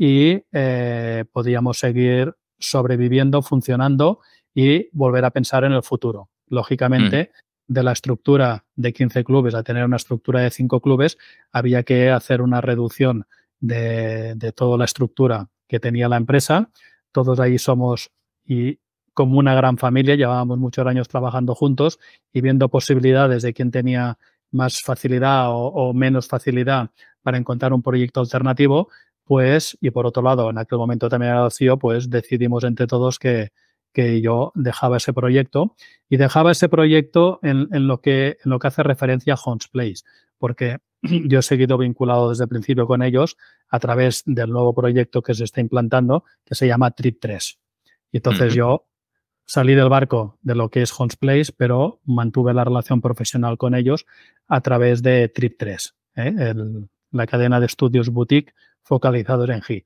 y eh, podíamos seguir sobreviviendo, funcionando y volver a pensar en el futuro. Lógicamente, mm. de la estructura de 15 clubes a tener una estructura de 5 clubes, había que hacer una reducción de, toda la estructura que tenía la empresa. Todos ahí somos y como una gran familia, llevábamos muchos años trabajando juntos y viendo posibilidades de quién tenía más facilidad o, menos facilidad para encontrar un proyecto alternativo, pues, y por otro lado, en aquel momento también era CEO, pues decidimos entre todos que, yo dejaba ese proyecto y dejaba ese proyecto en, lo, que, en lo que hace referencia a Homes Place, porque [clears throat] yo he seguido vinculado desde el principio con ellos a través del nuevo proyecto que se está implantando, que se llama Trip 3. Y entonces yo salí del barco de lo que es Homes Place, pero mantuve la relación profesional con ellos a través de Trip 3, ¿eh? la cadena de estudios boutique focalizados en HIT.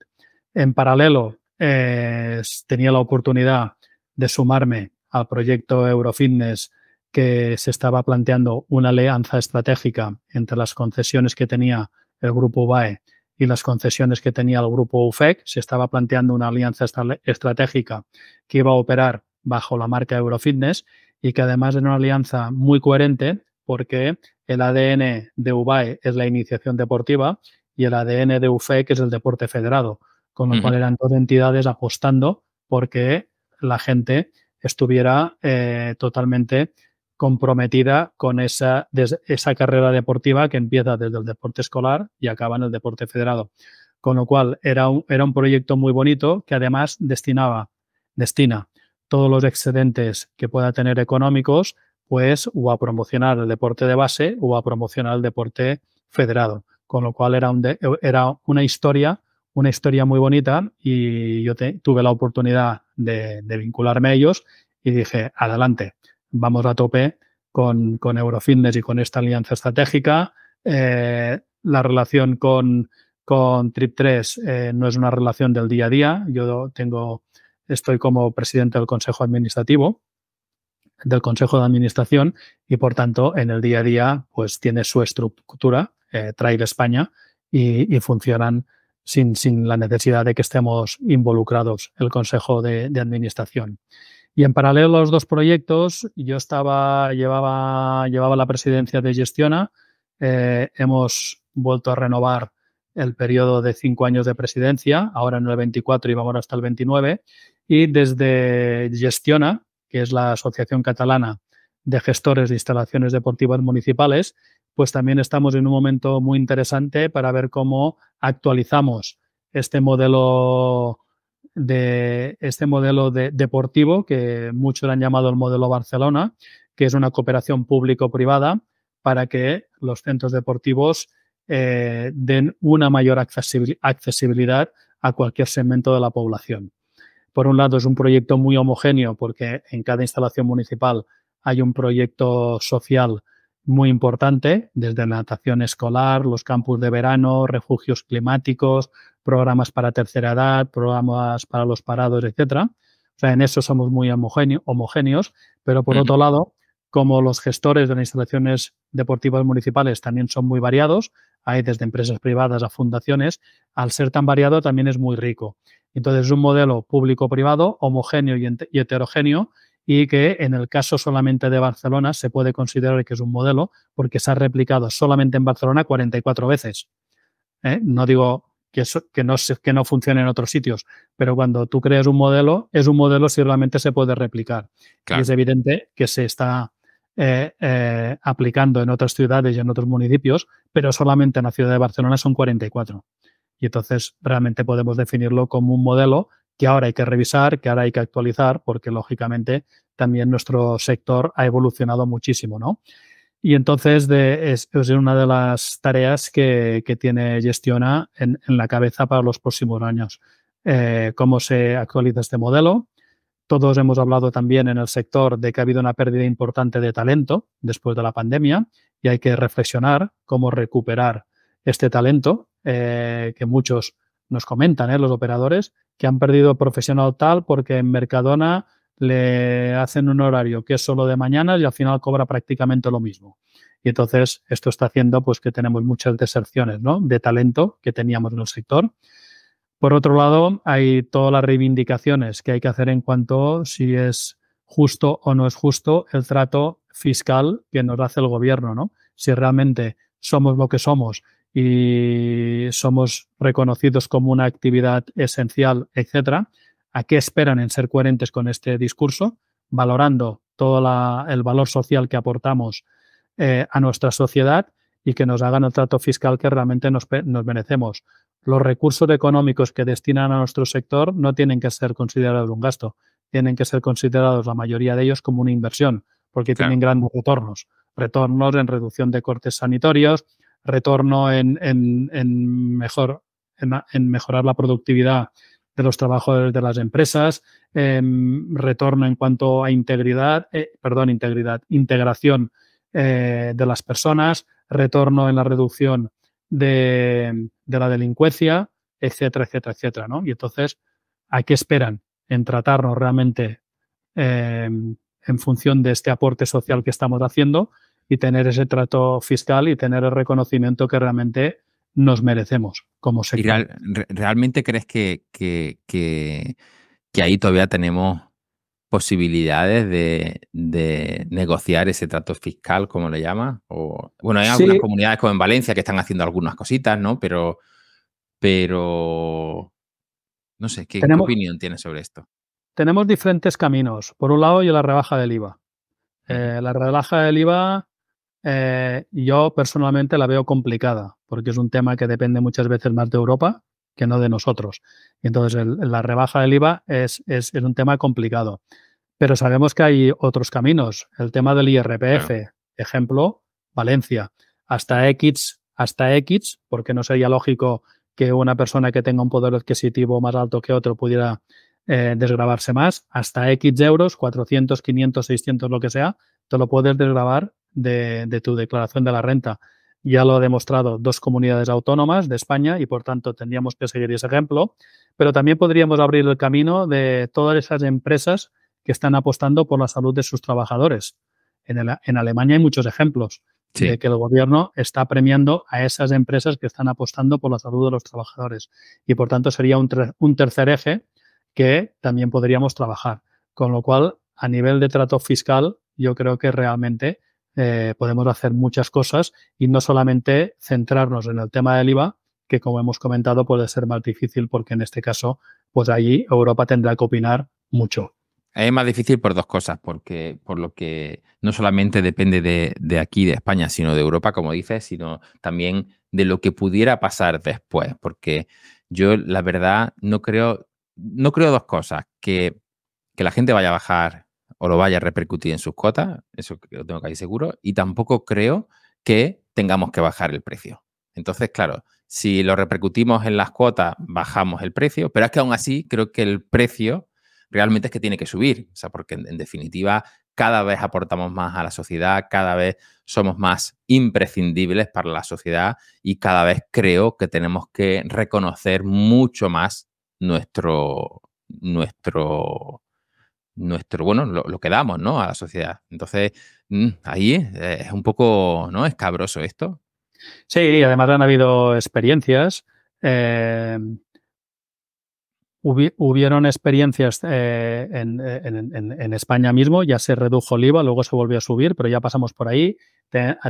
En paralelo, eh, tenía la oportunidad de sumarme al proyecto Eurofitness que se estaba planteando una alianza estratégica entre las concesiones que tenía el grupo UBAE y las concesiones que tenía el grupo UFEC. Se estaba planteando una alianza estratégica que iba a operar bajo la marca Eurofitness y que además era una alianza muy coherente porque el ADN de UBAE es la iniciación deportiva y el ADN de UFE, que es el deporte federado, con lo cual eran dos entidades apostando porque la gente estuviera eh, totalmente comprometida con esa, esa carrera deportiva que empieza desde el deporte escolar y acaba en el deporte federado. Con lo cual era un, era un proyecto muy bonito que además destinaba, destina todos los excedentes que pueda tener económicos, pues o a promocionar el deporte de base o a promocionar el deporte federado con lo cual era, era una historia, una historia muy bonita y yo tuve la oportunidad de, vincularme a ellos y dije, adelante, vamos a tope con, Eurofitness y con esta alianza estratégica. Eh, la relación con, Trip3 eh, no es una relación del día a día. Yo tengo, estoy como presidente del Consejo Administrativo, del Consejo de Administración, y por tanto, en el día a día, pues tiene su estructura eh, traer de España y, funcionan sin, la necesidad de que estemos involucrados el Consejo de, Administración. Y en paralelo a los dos proyectos, yo estaba, llevaba, llevaba la presidencia de Gestiona. Eh, hemos vuelto a renovar el periodo de cinco años de presidencia, ahora en el 24 y vamos hasta el 29. Y desde Gestiona, que es la asociación catalana de gestores de instalaciones deportivas municipales, pues también estamos en un momento muy interesante para ver cómo actualizamos este modelo de este modelo de, deportivo que muchos han llamado el modelo Barcelona, que es una cooperación público-privada para que los centros deportivos eh, den una mayor accesibilidad a cualquier segmento de la población. Por un lado, es un proyecto muy homogéneo porque en cada instalación municipal hay un proyecto social muy importante, desde natación escolar, los campus de verano, refugios climáticos, programas para tercera edad, programas para los parados, etcétera. O sea, en eso somos muy homogéneos, pero por otro lado, como los gestores de las instalaciones deportivas municipales también son muy variados, hay desde empresas privadas a fundaciones, al ser tan variado también es muy rico. Entonces, es un modelo público-privado, homogéneo y heterogéneo, y que en el caso solamente de Barcelona se puede considerar que es un modelo porque se ha replicado solamente en Barcelona 44 veces. ¿eh? No digo que, eso, que, no, que no funcione en otros sitios, pero cuando tú creas un modelo, es un modelo si realmente se puede replicar. es evidente que se está eh, eh, aplicando en otras ciudades y en otros municipios, pero solamente en la ciudad de Barcelona son 44. Y entonces realmente podemos definirlo como un modelo que ahora hay que revisar, que ahora hay que actualizar, porque lógicamente también nuestro sector ha evolucionado muchísimo, ¿no? Y entonces es, una de las tareas que, tiene Gestiona en, la cabeza para los próximos años. Eh, cómo se actualiza este modelo. Todos hemos hablado también en el sector de que ha habido una pérdida importante de talento después de la pandemia y hay que reflexionar cómo recuperar este talento, eh, que muchos nos comentan ¿eh? los operadores que han perdido profesional tal porque en Mercadona le hacen un horario que es solo de mañana y al final cobra prácticamente lo mismo. Y entonces esto está haciendo pues que tenemos muchas deserciones de talento que teníamos en el sector. Por otro lado, hay todas las reivindicaciones que hay que hacer en cuanto si es justo o no es justo el trato fiscal que nos hace el gobierno, ¿no? Si realmente somos lo que somos y somos reconocidos como una actividad esencial, etcétera, ¿a qué esperan en ser coherentes con este discurso? Valorando todo el valor social que aportamos eh, a nuestra sociedad y que nos hagan el trato fiscal que realmente nos, merecemos. Los recursos económicos que destinan a nuestro sector no tienen que ser considerados un gasto, tienen que ser considerados la mayoría de ellos como una inversión, porque tienen grandes retornos. Retornos en reducción de cortes sanitarios, retorno en, mejor, en, mejorar la productividad de los trabajadores de las empresas, em, retorno en cuanto a integridad, eh, perdón, integridad, integración eh, de las personas, retorno en la reducción de, de, la delincuencia, etcétera, etcétera, etcétera, ¿no? Y entonces, ¿a qué esperan en tratarnos realmente em, en función de este aporte social que estamos haciendo y tener ese trato fiscal y tener el reconocimiento que realmente nos merecemos como sector. ¿Realmente crees que, ahí todavía tenemos posibilidades de, negociar ese trato fiscal, como le llama? O, bueno, hay algunas comunidades como en Valencia que están haciendo algunas cositas, ¿no? Pero, pero no sé, ¿qué, opinión tienes sobre esto? Tenemos diferentes caminos. Por un lado, yo la rebaja del IVA. Eh, la rebaja del IVA eh, yo personalmente la veo complicada, porque es un tema que depende muchas veces más de Europa que no de nosotros. Y entonces la rebaja del IVA es, es, un tema complicado. Pero sabemos que hay otros caminos. El tema del IRPF, ejemplo, Valencia. Hasta X, hasta X, porque no sería lógico que una persona que tenga un poder adquisitivo más alto que otro pudiera eh, desgrabarse más, hasta X euros, 400, 500, 600, lo que sea, te lo puedes desgrabar de, tu declaración de la renta. Ya lo ha demostrado dos comunidades autónomas de España y por tanto tendríamos que seguir ese ejemplo, pero también podríamos abrir el camino de todas esas empresas que están apostando por la salud de sus trabajadores. En, en Alemania hay muchos ejemplos de que el gobierno está premiando a esas empresas que están apostando por la salud de los trabajadores y por tanto sería un, un tercer eje que también podríamos trabajar. Con lo cual, a nivel de trato fiscal, yo creo que realmente eh, podemos hacer muchas cosas y no solamente centrarnos en el tema del IVA, que como hemos comentado puede ser más difícil porque en este caso, pues allí Europa tendrá que opinar mucho. Es más difícil por dos cosas, porque por lo que no solamente depende de, aquí, de España, sino de Europa, como dices, sino también de lo que pudiera pasar después. Porque yo, la verdad, no creo, no creo dos cosas: que, que la gente vaya a bajar o lo vaya a repercutir en sus cuotas, eso lo tengo casi seguro, y tampoco creo que tengamos que bajar el precio. Entonces, claro, si lo repercutimos en las cuotas, bajamos el precio, pero es que aún así creo que el precio realmente es que tiene que subir, o sea, porque en, en definitiva cada vez aportamos más a la sociedad, cada vez somos más imprescindibles para la sociedad y cada vez creo que tenemos que reconocer mucho más nuestro, nuestro nuestro, bueno, lo, que damos, ¿no? A la sociedad. Entonces, mm, ahí eh, es un poco, ¿no? Escabroso esto. Sí, además han habido experiencias. Eh, hubieron experiencias eh, en, España mismo, ya se redujo el IVA, luego se volvió a subir, pero ya pasamos por ahí.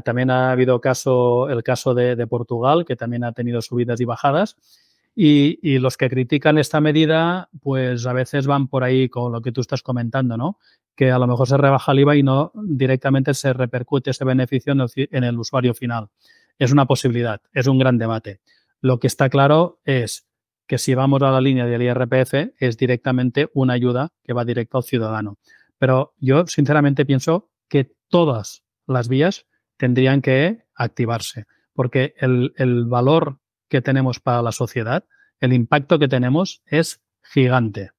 también ha habido caso, el caso de, de Portugal, que también ha tenido subidas y bajadas. Y, los que critican esta medida, pues a veces van por ahí con lo que tú estás comentando, ¿no? Que a lo mejor se rebaja el IVA y no directamente se repercute ese beneficio en el, usuario final. Es una posibilidad, es un gran debate. Lo que está claro es que si vamos a la línea del IRPF es directamente una ayuda que va directo al ciudadano. Pero yo sinceramente pienso que todas las vías tendrían que activarse, porque el, el valor que tenemos para la sociedad, el impacto que tenemos es gigante.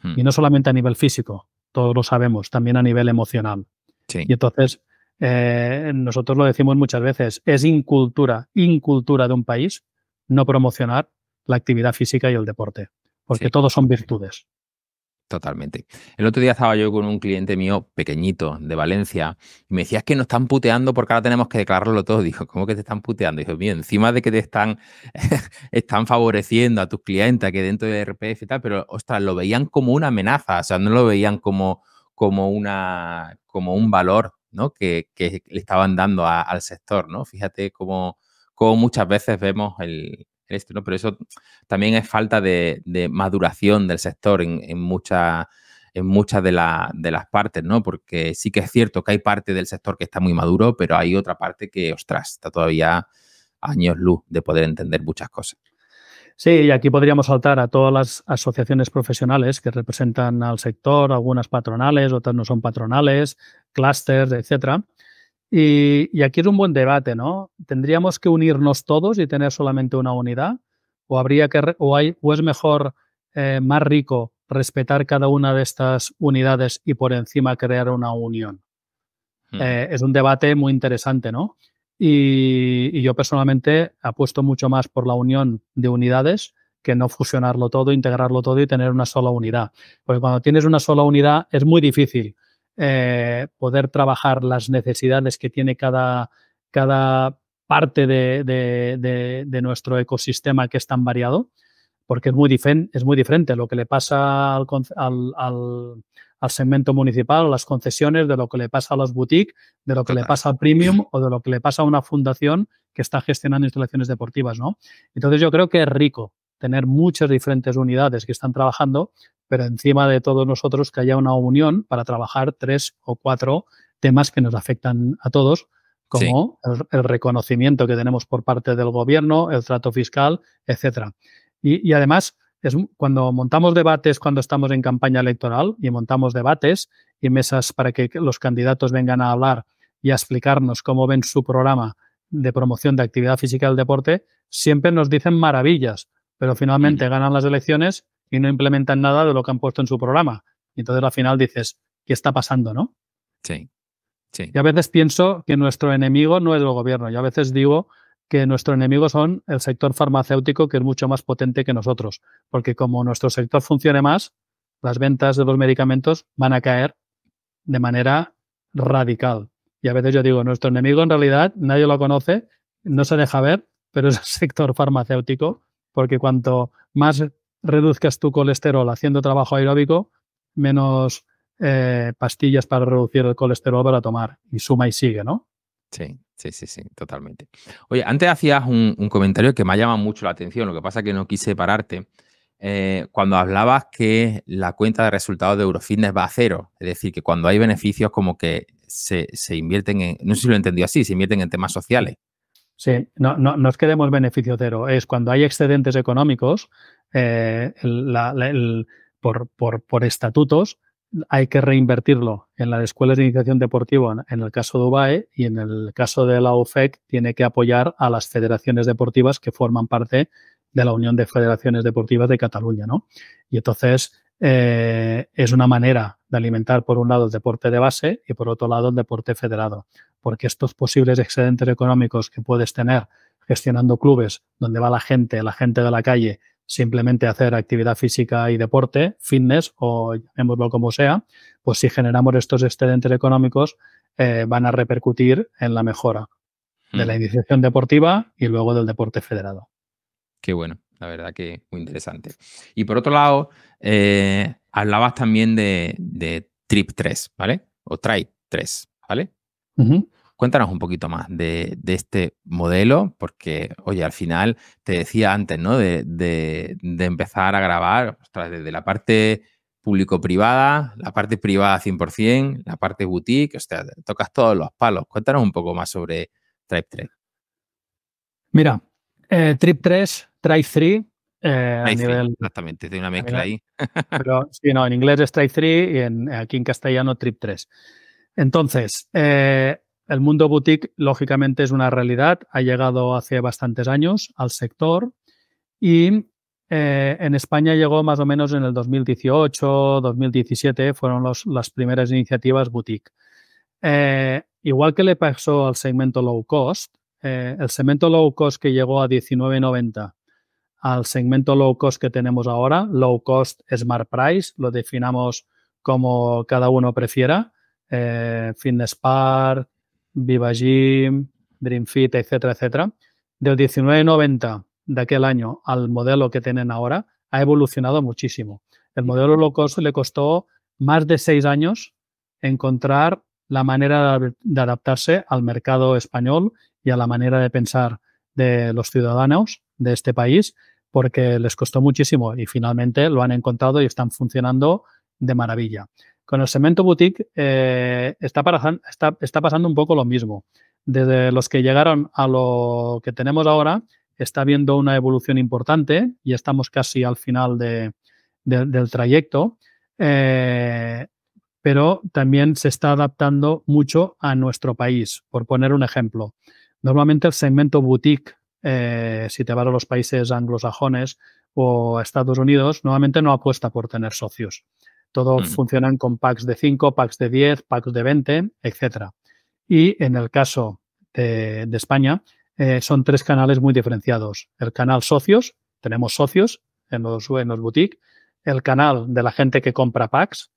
Hmm. Y no solamente a nivel físico, todos lo sabemos, también a nivel emocional. Y entonces, eh, nosotros lo decimos muchas veces, es incultura, incultura de un país no promocionar la actividad física y el deporte, porque todos son virtudes. Totalmente. El otro día estaba yo con un cliente mío pequeñito de Valencia y me decía, es que nos están puteando porque ahora tenemos que declararlo todo. [laughs] Dijo, ¿cómo que te están puteando? Dijo, bien, encima de que te están, [laughs] están favoreciendo a tus clientes que dentro de RPF y tal, pero ostras, lo veían como una amenaza, o sea, no lo veían como, como, una, como un valor ¿no? que, le estaban dando al sector, ¿no? Fíjate cómo, cómo muchas veces vemos el, pero eso también es falta de, maduración del sector en, muchas de, las partes, ¿no? Porque sí que es cierto que hay parte del sector que está muy maduro, pero hay otra parte que, ostras, está todavía años luz de poder entender muchas cosas. Sí, y aquí podríamos saltar a todas las asociaciones profesionales que representan al sector, algunas patronales, otras no son patronales, clústeres, etcétera. Y, aquí es un buen debate, ¿no? ¿Tendríamos que unirnos todos y tener solamente una unidad? ¿O, habría que, o, hay, o es mejor, eh, más rico, respetar cada una de estas unidades y por encima crear una unión? Hmm. Eh, es un debate muy interesante, ¿no? Y, y, yo personalmente apuesto mucho más por la unión de unidades que no fusionarlo todo, integrarlo todo y tener una sola unidad. Porque cuando tienes una sola unidad es muy difícil eh, poder trabajar las necesidades que tiene cada, cada parte de, nuestro ecosistema que es tan variado, porque es muy, es muy diferente lo que le pasa al, al, segmento municipal, las concesiones, de lo que le pasa a las boutiques, de lo que le pasa al premium o de lo que le pasa a una fundación que está gestionando instalaciones deportivas, ¿no? Entonces yo creo que es rico, tener muchas diferentes unidades que están trabajando, pero encima de todos nosotros que haya una unión para trabajar tres o cuatro temas que nos afectan a todos, como el, reconocimiento que tenemos por parte del gobierno, el trato fiscal, etcétera. Y, además, es, cuando montamos debates, cuando estamos en campaña electoral y montamos debates y mesas para que los candidatos vengan a hablar y a explicarnos cómo ven su programa de promoción de actividad física del deporte, siempre nos dicen maravillas pero finalmente ganan las elecciones y no implementan nada de lo que han puesto en su programa. Y entonces al final dices, ¿qué está pasando, no? Sí. sí. Y a veces pienso que nuestro enemigo no es el gobierno. Yo a veces digo que nuestro enemigo son el sector farmacéutico, que es mucho más potente que nosotros. Porque como nuestro sector funcione más, las ventas de los medicamentos van a caer de manera radical. Y a veces yo digo, nuestro enemigo en realidad nadie lo conoce, no se deja ver, pero es el sector farmacéutico porque cuanto más reduzcas tu colesterol haciendo trabajo aeróbico, menos eh, pastillas para reducir el colesterol para tomar. Y suma y sigue, ¿no? Sí, sí, sí, sí, totalmente. Oye, antes hacías un, comentario que me ha llamado mucho la atención, lo que pasa es que no quise pararte. Eh, cuando hablabas que la cuenta de resultados de Eurofitness va a cero, es decir, que cuando hay beneficios como que se, se invierten en, no sé si lo entendió así, se invierten en temas sociales. Sí, no, no, no, es que demos beneficio cero, es cuando hay excedentes económicos, eh, por, por, estatutos, hay que reinvertirlo en las escuelas de iniciación deportiva, en, el caso de UBAE, y en el caso de la UFEC, tiene que apoyar a las federaciones deportivas que forman parte de la Unión de Federaciones Deportivas de Cataluña, ¿no? Y entonces, eh, es una manera de alimentar, por un lado, el deporte de base y, por otro lado, el deporte federado, porque estos posibles excedentes económicos que puedes tener gestionando clubes donde va la gente, la gente de la calle, simplemente hacer actividad física y deporte, fitness o llamémoslo como sea, pues si generamos estos excedentes económicos eh, van a repercutir en la mejora de la hmm. iniciación deportiva y luego del deporte federado. Qué bueno. La verdad que muy interesante. Y por otro lado, eh, hablabas también de, Trip 3, ¿vale? O Try 3, ¿vale? Cuéntanos un poquito más de, este modelo, porque, oye, al final te decía antes, ¿no? De, empezar a grabar, desde la parte público-privada, la parte privada 100%, la parte boutique, o sea, tocas todos los palos. Cuéntanos un poco más sobre Tribe 3. Mira, eh, Trip 3 Strike 3. Eh, exactamente, tiene una mezcla ahí. [laughs] Pero [laughs] sí, no, en inglés es Strike 3 y en, aquí en castellano Trip 3. Entonces, eh, el mundo boutique, lógicamente, es una realidad. Ha llegado hace bastantes años al sector y eh, en España llegó más o menos en el 2018, 2017, fueron las primeras iniciativas boutique. igual que le pasó al segmento low cost, el segmento low cost que llegó a 19,90 al segmento low cost que tenemos ahora, low cost smart price, lo definamos como cada uno prefiera, eh, Fitness Park, Viva Gym, Dream Fit, etcétera, etcétera. Del 1990 de aquel año al modelo que tienen ahora, ha evolucionado muchísimo. El modelo low cost le costó más de seis años encontrar la manera de adaptarse al mercado español y a la manera de pensar de los ciudadanos de este país porque les costó muchísimo y finalmente lo han encontrado y están funcionando de maravilla. Con el segmento boutique eh, está, pasando un poco lo mismo. Desde los que llegaron a lo que tenemos ahora, está habiendo una evolución importante y estamos casi al final del trayecto, eh, pero también se está adaptando mucho a nuestro país, por poner un ejemplo. Normalmente el segmento boutique eh, si te vas a los países anglosajones o Estados Unidos, nuevamente no apuesta por tener socios. Todos funcionan con packs de 5, packs de 10, packs de 20, etc. Y en el caso de, España, eh, son tres canales muy diferenciados. El canal socios, tenemos socios en en los boutiques. El canal de la gente que compra packs,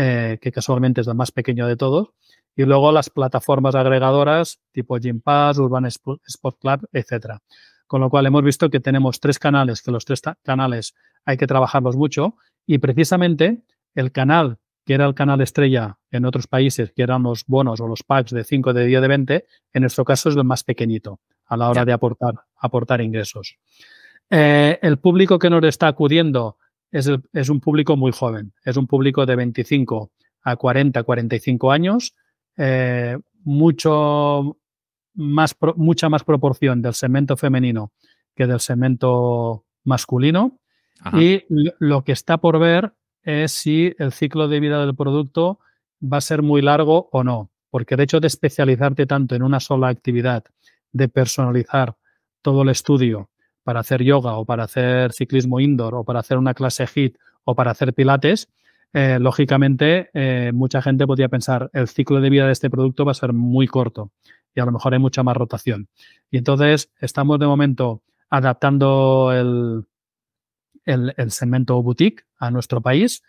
eh, que casualmente es el más pequeño de todos. Y luego las plataformas agregadoras tipo Gympass, Urban Sport Club, etcétera. Con lo cual hemos visto que tenemos tres canales, que los tres canales hay que trabajarlos mucho. Y precisamente el canal que era el canal estrella en otros países, que eran los bonos o los packs de 5, de 10, de 20, en nuestro caso es el más pequeñito a la hora de aportar, aportar ingresos. Eh, el público que nos está acudiendo es, un público muy joven, es un público de 25 a 40, 45 años, eh, mucho más mucha más proporción del segmento femenino que del segmento masculino. Y lo que está por ver es si el ciclo de vida del producto va a ser muy largo o no, porque de hecho de especializarte tanto en una sola actividad, de personalizar todo el estudio, para hacer yoga o para hacer ciclismo indoor o para hacer una clase HIT o para hacer pilates, eh, lógicamente eh, mucha gente podría pensar el ciclo de vida de este producto va a ser muy corto y a lo mejor hay mucha más rotación. Y entonces estamos de momento adaptando el, segmento boutique a nuestro país.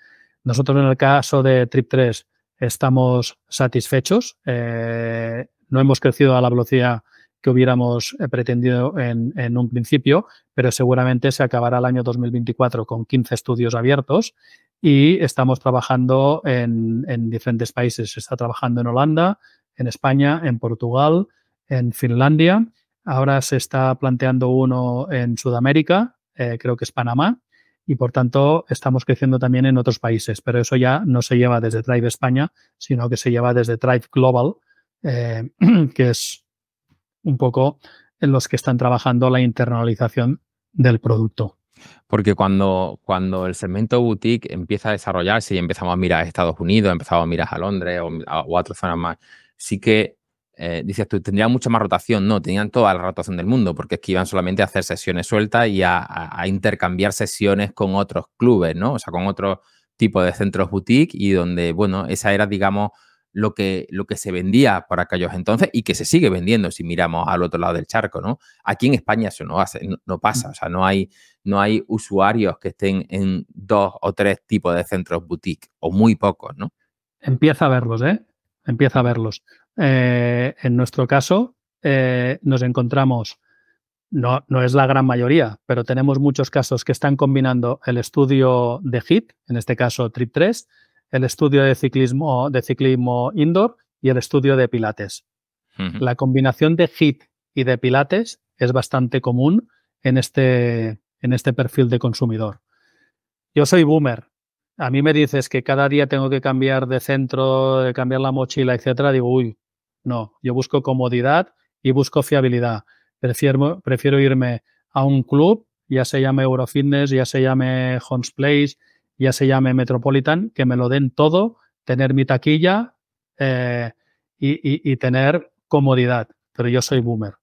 Nosotros en el caso de Trip 3 estamos satisfechos. Eh, no hemos crecido a la velocidad que hubiéramos eh, pretendido en, un principio, pero seguramente se acabará el año 2024 con 15 estudios abiertos y estamos trabajando en, diferentes países. Se está trabajando en Holanda, en España, en Portugal, en Finlandia. Ahora se está planteando uno en Sudamérica, eh, creo que es Panamá, y por tanto estamos creciendo también en otros países, pero eso ya no se lleva desde Drive España, sino que se lleva desde Drive Global, eh, [clears throat] que es un poco en los que están trabajando la internalización del producto. Porque cuando, cuando el segmento boutique empieza a desarrollarse y empezamos a mirar a Estados Unidos, empezamos a mirar a Londres o a, otras zonas más, sí que eh, dices tú, tendría mucha más rotación. No, tenían toda la rotación del mundo, porque es que iban solamente a hacer sesiones sueltas y a, a intercambiar sesiones con otros clubes, ¿no? O sea, con otro tipo de centros boutique y donde, bueno, esa era, digamos, lo que, lo que se vendía por aquellos entonces y que se sigue vendiendo si miramos al otro lado del charco, ¿no? Aquí en España eso no, hace, no, pasa, mm. o sea, no hay, no hay usuarios que estén en dos o tres tipos de centros boutique, o muy pocos, ¿no? Empieza a verlos, ¿eh? Empieza a verlos. Eh, en nuestro caso, eh, nos encontramos, no, no es la gran mayoría, pero tenemos muchos casos que están combinando el estudio de HIT, en este caso TRIP3, el estudio de ciclismo, de ciclismo indoor y el estudio de pilates. La combinación de HIT y de pilates es bastante común en este, en este perfil de consumidor. Yo soy boomer. A mí me dices que cada día tengo que cambiar de centro, de cambiar la mochila, etcétera. Digo, uy, no, yo busco comodidad y busco fiabilidad. Prefiero, prefiero irme a un club, ya se llame Eurofitness, ya se llame Homes Place, ya se llame Metropolitan, que me lo den todo, tener mi taquilla eh, y, tener comodidad. Pero yo soy boomer.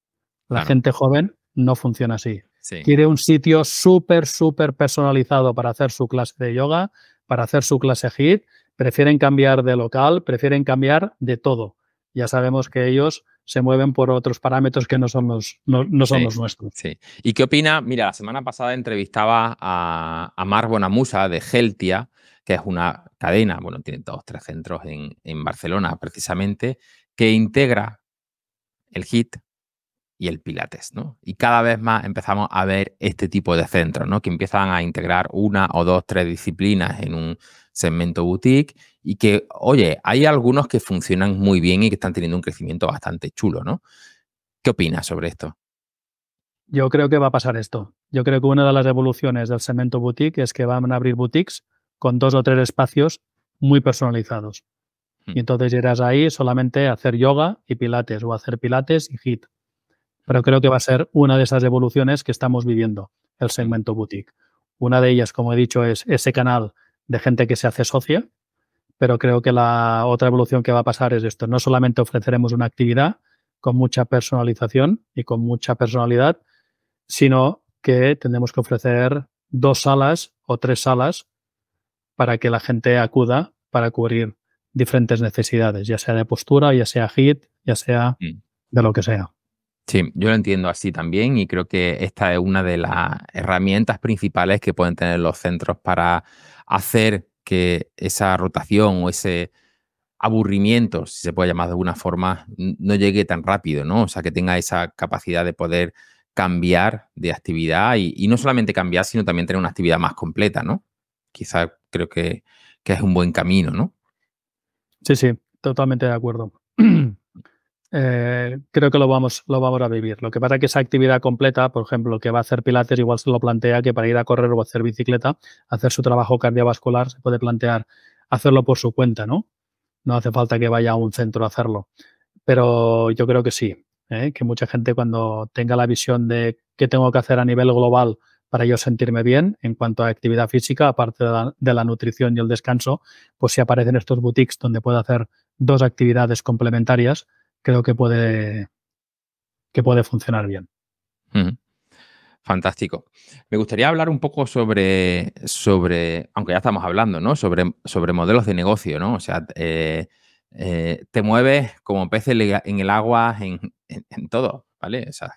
La gente joven no funciona así. Quiere un sitio súper, súper personalizado para hacer su clase de yoga, para hacer su clase Hit. Prefieren cambiar de local, prefieren cambiar de todo ya sabemos que ellos se mueven por otros parámetros que no son los, no, nuestros. Sí. ¿Y qué opina? Mira, la semana pasada entrevistaba a, a Mar Bonamusa de Geltia, que es una cadena, bueno, tiene dos, tres centros en Barcelona precisamente, que integra el HIT y el Pilates, ¿no? Y cada vez más empezamos a ver este tipo de centros, ¿no? Que empiezan a integrar una o dos, tres disciplinas en un segmento boutique y que, oye, hay algunos que funcionan muy bien y que están teniendo un crecimiento bastante chulo, ¿no? ¿Qué opinas sobre esto? Yo creo que va a pasar esto. Yo creo que una de las evoluciones del segmento boutique es que van a abrir boutiques con dos o tres espacios muy personalizados. Hmm. Y entonces irás ahí solamente a hacer yoga y pilates o hacer pilates y hit pero creo que va a ser una de esas evoluciones que estamos viviendo, el segmento boutique. Una de ellas, como he dicho, es ese canal de gente que se hace socia, pero creo que la otra evolución que va a pasar es esto. No solamente ofreceremos una actividad con mucha personalización y con mucha personalidad, sino que tendremos que ofrecer dos salas o tres salas para que la gente acuda para cubrir diferentes necesidades, ya sea de postura, ya sea HIT, ya sea mm. de lo que sea. Sí, yo lo entiendo así también y creo que esta es una de las herramientas principales que pueden tener los centros para hacer que esa rotación o ese aburrimiento, si se puede llamar de alguna forma, no llegue tan rápido, ¿no? O sea, que tenga esa capacidad de poder cambiar de actividad y, no solamente cambiar, sino también tener una actividad más completa, ¿no? Quizá creo que, que es un buen camino, ¿no? Sí, sí, totalmente de acuerdo. [clears throat] Eh, creo que lo vamos, lo vamos a vivir. Lo que pasa es que esa actividad completa, por ejemplo, que va a hacer Pilates, igual se lo plantea que para ir a correr o hacer bicicleta, hacer su trabajo cardiovascular, se puede plantear hacerlo por su cuenta, ¿no? No hace falta que vaya a un centro a hacerlo. Pero yo creo que sí, ¿eh? que mucha gente cuando tenga la visión de qué tengo que hacer a nivel global para yo sentirme bien en cuanto a actividad física, aparte de la, de la nutrición y el descanso, pues si aparecen estos boutiques donde puedo hacer dos actividades complementarias, creo que puede, que puede funcionar bien. Fantástico. Me gustaría hablar un poco sobre, sobre aunque ya estamos hablando, ¿no? Sobre, sobre modelos de negocio, ¿no? O sea, eh, eh, te mueves como peces en el agua, en, todo, ¿vale? O sea,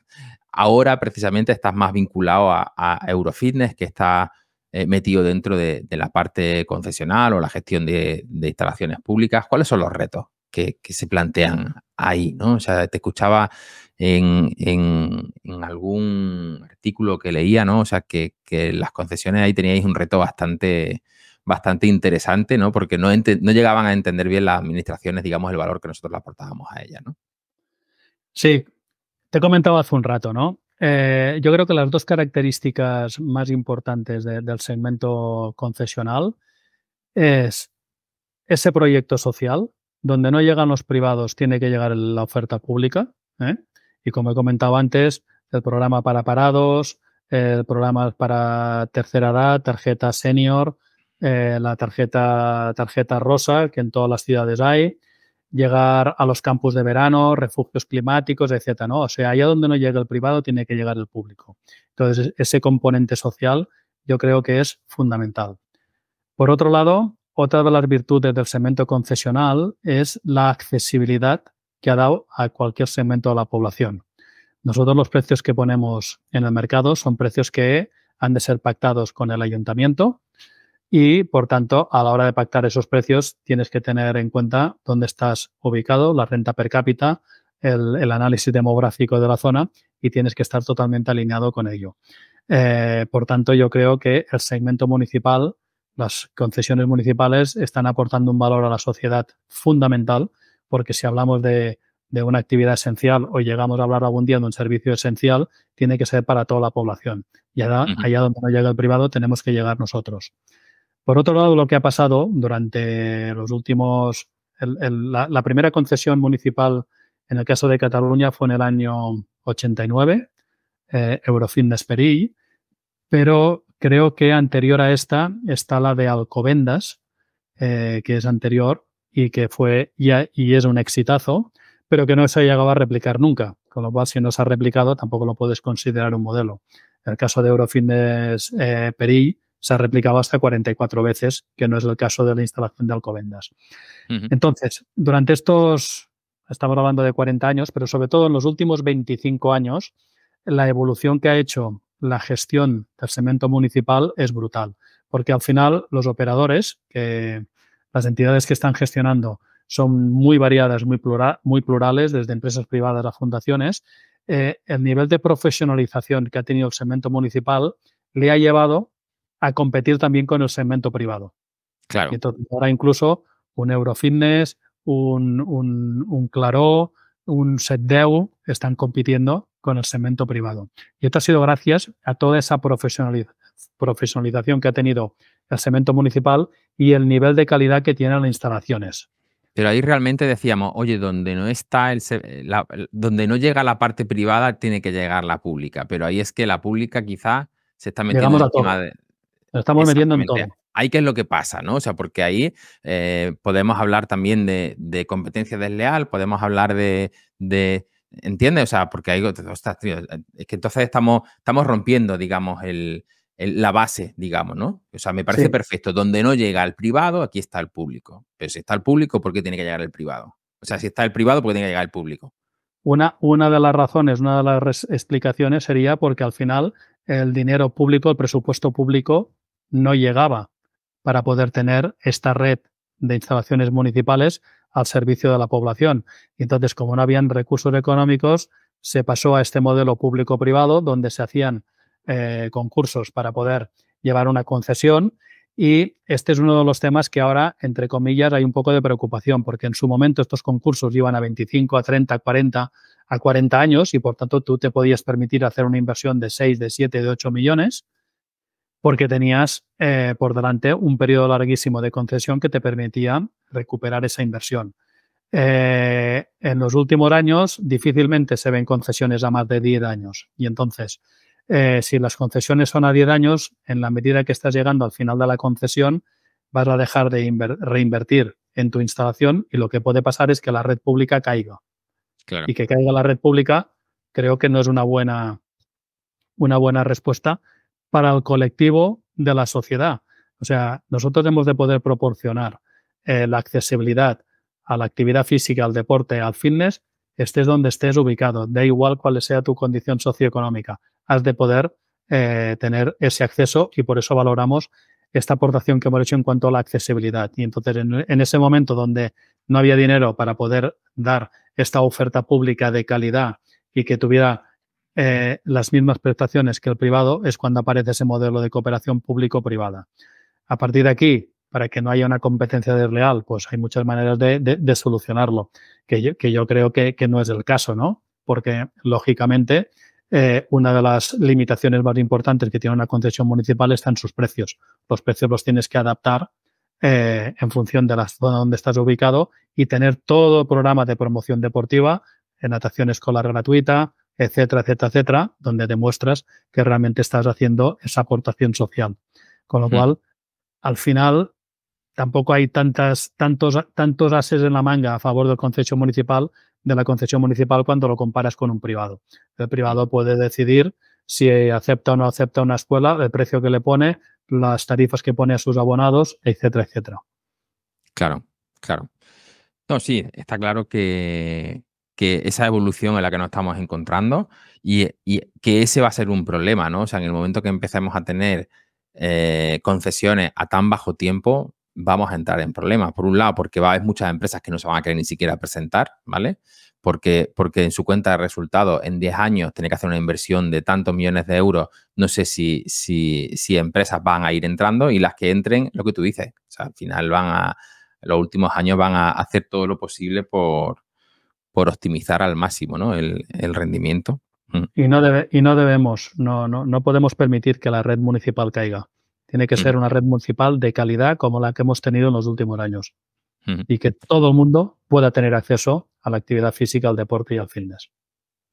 ahora precisamente estás más vinculado a, Eurofitness, que está eh, metido dentro de, la parte concesional o la gestión de instalaciones públicas. ¿Cuáles son los retos que, se plantean ahí, ¿no? O sea, te escuchaba en, en, algún artículo que leía, ¿no? O sea, que, las concesiones ahí teníais un reto bastante, bastante interesante, ¿no? Porque no, no llegaban a entender bien las administraciones, digamos, el valor que nosotros le aportábamos a ellas, ¿no? Sí, te he comentado hace un rato, ¿no? Eh, yo creo que las dos características más importantes del segmento concesional es ese proyecto social, donde no llegan los privados tiene que llegar la oferta pública. ¿eh? Y como he comentado antes, el programa para parados, el programa para tercera edad, tarjeta senior, eh, la tarjeta, tarjeta rosa, que en todas las ciudades hay, llegar a los campus de verano, refugios climáticos, etcétera. ¿no? O sea, allá donde no llega el privado tiene que llegar el público. Entonces, ese componente social yo creo que es fundamental. Por otro lado, otra de las virtudes del segmento concesional es la accesibilidad que ha dado a cualquier segmento de la población. Nosotros los precios que ponemos en el mercado son precios que han de ser pactados con el ayuntamiento y, por tanto, a la hora de pactar esos precios tienes que tener en cuenta dónde estás ubicado, la renta per cápita, el, análisis demográfico de la zona y tienes que estar totalmente alineado con ello. Eh, por tanto, yo creo que el segmento municipal las concesiones municipales están aportando un valor a la sociedad fundamental, porque si hablamos de, una actividad esencial o llegamos a hablar algún día de un servicio esencial, tiene que ser para toda la población. Y allá, donde no llega el privado, tenemos que llegar nosotros. Por otro lado, lo que ha pasado durante los últimos... la, primera concesión municipal en el caso de Cataluña fue en el año 89, eh, Eurofitness Perill, pero Creo que anterior a esta está la de Alcobendas, eh, que es anterior y que fue ya, y es un exitazo, pero que no se ha llegado a replicar nunca. Con lo cual, si no se ha replicado, tampoco lo puedes considerar un modelo. el caso de Eurofitness eh, se ha replicado hasta 44 veces, que no es el caso de la instalación de Alcobendas. Entonces, durante estos, estamos hablando de 40 años, pero sobre todo en los últimos 25 años, la evolución que ha hecho la gestión del cemento municipal es brutal, porque al final los operadores, que las entidades que están gestionando son muy variadas, muy, plural, muy plurales, desde empresas privadas a fundaciones, eh, el nivel de profesionalización que ha tenido el segmento municipal le ha llevado a competir también con el segmento privado. Claro. ahora incluso un Eurofitness, un, un, un Claró, un están compitiendo con el segmento privado. Y esto ha sido gracias a toda esa profesionalización que ha tenido el segmento municipal y el nivel de calidad que tienen las instalaciones. Pero ahí realmente decíamos, oye, donde no está el, donde no llega la parte privada, tiene que llegar la pública. Pero ahí es que la pública quizá se está metiendo en todo. De... estamos metiendo en todo. Ahí que es lo que pasa, ¿no? O sea, porque ahí eh, podemos hablar también de, competencia desleal, podemos hablar de ¿Entiendes? O sea, porque hay eh, es que entonces estamos, estamos rompiendo, digamos, la base, digamos, ¿no? O sea, me parece perfecto. Donde no llega el privado, aquí está el público. Pero si está el público, ¿por qué tiene que llegar el privado? O sea, si está el privado, ¿por qué tiene que llegar el público? Una, una de las razones, una de las explicaciones sería porque al final el dinero público, el presupuesto público, no llegaba para poder tener esta red de instalaciones municipales al servicio de la población. Y entonces, como no habían recursos económicos, se pasó a este modelo público-privado, donde se hacían eh, concursos para poder llevar una concesión. Y este es uno de los temas que ahora, entre comillas, hay un poco de preocupación, porque en su momento estos concursos iban a 25, a 30, a 40, a 40 años y por tanto tú te podías permitir hacer una inversión de 6, de 7, de 8 millones porque tenías eh, por delante un periodo larguísimo de concesión que te permitía recuperar esa inversión. Eh, en los últimos años difícilmente se ven concesiones a más de 10 años y entonces eh, si las concesiones son a 10 años, en la medida que estás llegando al final de la concesión, vas a dejar de reinvertir en tu instalación y lo que puede pasar es que la red pública caiga. Y que caiga la red pública creo que no es una buena, una buena respuesta para el colectivo de la sociedad. O sea, nosotros hemos de poder proporcionar eh, la accesibilidad a la actividad física, al deporte, al fitness, estés donde estés ubicado, da igual cuál sea tu condición socioeconómica, has de poder eh, tener ese acceso y por eso valoramos esta aportación que hemos hecho en cuanto a la accesibilidad. Y entonces, en ese momento donde no había dinero para poder dar esta oferta pública de calidad y que tuviera eh, las mismas prestaciones que el privado, es cuando aparece ese modelo de cooperación público-privada. A partir de aquí, para que no haya una competencia desleal, pues hay muchas maneras de, solucionarlo, que yo, creo que, no es el caso, ¿no? Porque, lógicamente, eh, una de las limitaciones más importantes que tiene una concesión municipal está en sus precios. Los precios los tienes que adaptar eh, en función de la zona donde estás ubicado y tener todo el programa de promoción deportiva, natación escolar gratuita, etcétera, etcétera, etcétera, donde demuestras que realmente estás haciendo esa aportación social. Con lo mm. cual, al final, tampoco hay tantas, tantos, tantos ases en la manga a favor del concejo municipal, de la concesión municipal cuando lo comparas con un privado. El privado puede decidir si acepta o no acepta una escuela, el precio que le pone, las tarifas que pone a sus abonados, etcétera, etcétera. Claro, claro. No, sí, está claro que, que esa evolución en la que nos estamos encontrando y, que ese va a ser un problema, ¿no? O sea, en el momento que empecemos a tener eh, concesiones a tan bajo tiempo, vamos a entrar en problemas. Por un lado, porque va a haber muchas empresas que no se van a querer ni siquiera presentar, ¿vale? Porque, porque en su cuenta de resultados, en 10 años, tiene que hacer una inversión de tantos millones de euros, no sé si, empresas van a ir entrando y las que entren, lo que tú dices, o sea, al final van a, los últimos años van a hacer todo lo posible por, por optimizar al máximo ¿no? el, el rendimiento. Mm. Y no, y no debemos, no, no, no podemos permitir que la red municipal caiga. Tiene que mm. ser una red municipal de calidad como la que hemos tenido en los últimos años mm. y que todo el mundo pueda tener acceso a la actividad física, al deporte y al fitness.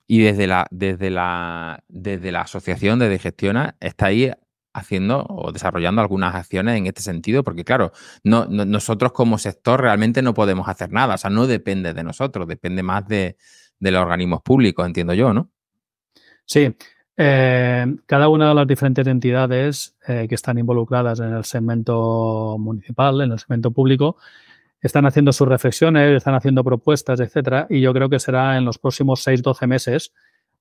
Y desde la, desde la, desde la asociación, desde Gestiona, está ahí haciendo o desarrollando algunas acciones en este sentido, porque claro, no, nosotros como sector realmente no podemos hacer nada, o sea, no depende de nosotros, depende más de, los organismos públicos, entiendo yo, ¿no? Sí, eh, cada una de las diferentes entidades eh, que están involucradas en el segmento municipal, en el segmento público, están haciendo sus reflexiones, están haciendo propuestas, etcétera, y yo creo que será en los próximos 6-12 meses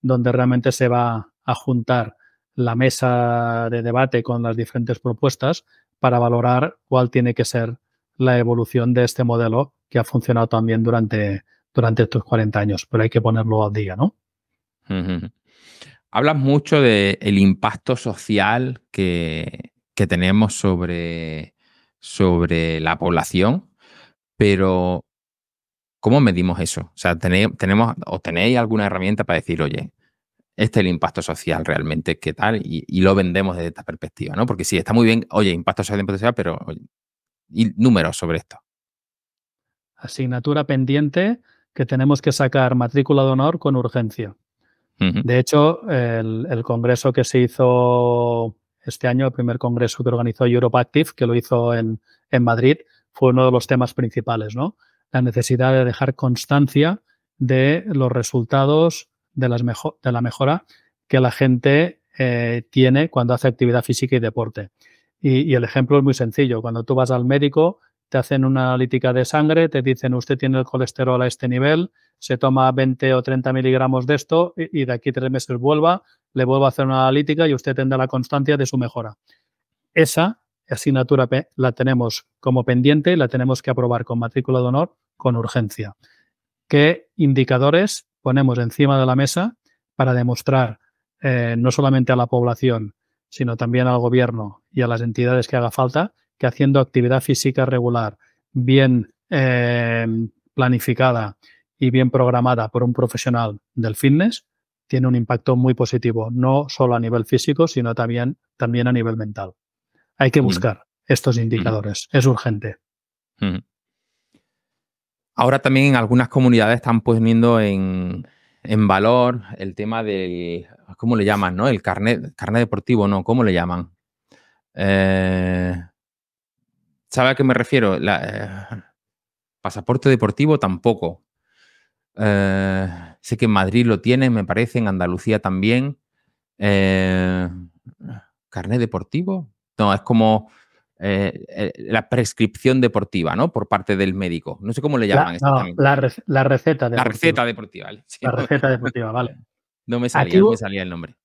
donde realmente se va a juntar la mesa de debate con las diferentes propuestas para valorar cuál tiene que ser la evolución de este modelo que ha funcionado también durante, durante estos 40 años, pero hay que ponerlo al día, ¿no? Hablas mucho del el impacto social que, que tenemos sobre, sobre la población, pero ¿cómo medimos eso? O sea, tenemos, ¿o tenéis alguna herramienta para decir, oye, este es el impacto social realmente, qué tal, y, lo vendemos desde esta perspectiva, ¿no? Porque sí, está muy bien, oye, impacto social, impacto pero y números sobre esto. Asignatura pendiente que tenemos que sacar matrícula de honor con urgencia. De hecho, el, congreso que se hizo este año, el primer congreso que organizó Europe Active, que lo hizo en Madrid, fue uno de los temas principales, ¿no? La necesidad de dejar constancia de los resultados, de, las de la mejora que la gente eh, tiene cuando hace actividad física y deporte. Y, el ejemplo es muy sencillo. Cuando tú vas al médico, te hacen una analítica de sangre, te dicen usted tiene el colesterol a este nivel, se toma 20 o 30 miligramos de esto y, de aquí tres meses vuelva, le vuelvo a hacer una analítica y usted tendrá la constancia de su mejora. Esa asignatura la tenemos como pendiente y la tenemos que aprobar con matrícula de honor con urgencia. ¿Qué indicadores ponemos encima de la mesa para demostrar eh, no solamente a la población, sino también al gobierno y a las entidades que haga falta, que haciendo actividad física regular, bien eh, planificada y bien programada por un profesional del fitness, tiene un impacto muy positivo, no solo a nivel físico, sino también, también a nivel mental. Hay que mm. buscar estos mm. indicadores, es urgente. Mm. Ahora también en algunas comunidades están poniendo en, en valor el tema del, ¿cómo le llaman? ¿No? El carnet, carnet deportivo, ¿no? ¿Cómo le llaman? Eh, ¿Sabe a qué me refiero? Eh, pasaporte deportivo tampoco. Eh, sé que en Madrid lo tienen, me parece, en Andalucía también. ¿Carnet deportivo? No, es como eh, eh, la prescripción deportiva, ¿no? Por parte del médico. No sé cómo le llaman. La, la, receta deportiva. La receta deportiva, vale. la receta deportiva, vale. No me salía, me salía el nombre.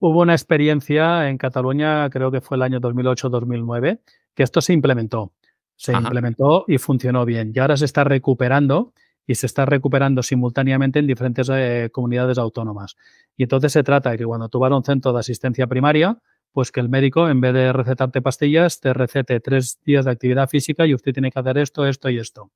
Hubo una experiencia en Cataluña, creo que fue el año 2008-2009, que esto se implementó. Se implementó y funcionó bien. Y ahora se está recuperando y se está recuperando simultáneamente en diferentes eh, comunidades autónomas. Y entonces se trata de que cuando tuvieron un centro de asistencia primaria, pues que el médico, en vez de recetarte pastillas, te recete tres días de actividad física y usted tiene que hacer esto, esto y esto.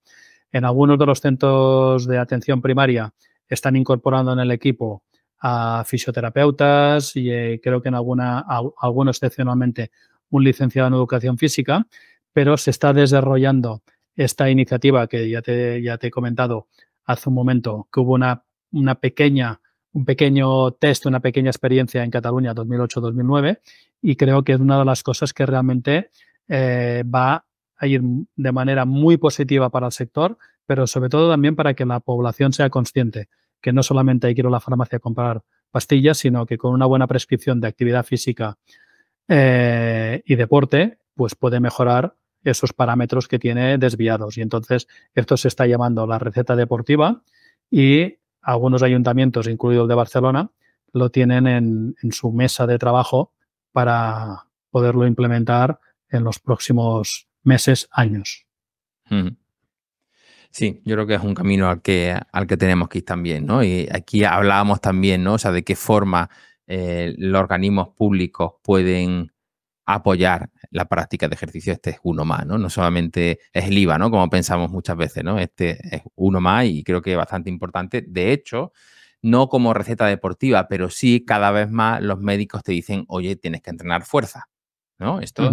En algunos de los centros de atención primaria están incorporando en el equipo a fisioterapeutas y eh, creo que en alguna, algunos excepcionalmente un licenciado en educación física, pero se está desarrollando esta iniciativa que ya te, ya te he comentado hace un momento, que hubo una, una pequeña un pequeño test, una pequeña experiencia en Cataluña 2008-2009 y creo que es una de las cosas que realmente eh, va a ir de manera muy positiva para el sector, pero sobre todo también para que la población sea consciente que no solamente hay que ir a la farmacia a comprar pastillas, sino que con una buena prescripción de actividad física eh, y deporte, pues puede mejorar esos parámetros que tiene desviados. Y entonces esto se está llamando la receta deportiva y algunos ayuntamientos, incluido el de Barcelona, lo tienen en, su mesa de trabajo para poderlo implementar en los próximos meses, años. Sí, yo creo que es un camino al que, al que tenemos que ir también, ¿no? Y aquí hablábamos también, ¿no? O sea, de qué forma eh, los organismos públicos pueden apoyar la práctica de ejercicio, este es uno más, ¿no? No solamente es el IVA, ¿no? Como pensamos muchas veces, ¿no? Este es uno más y creo que es bastante importante. De hecho, no como receta deportiva, pero sí cada vez más los médicos te dicen, oye, tienes que entrenar fuerza. ¿No? Esto,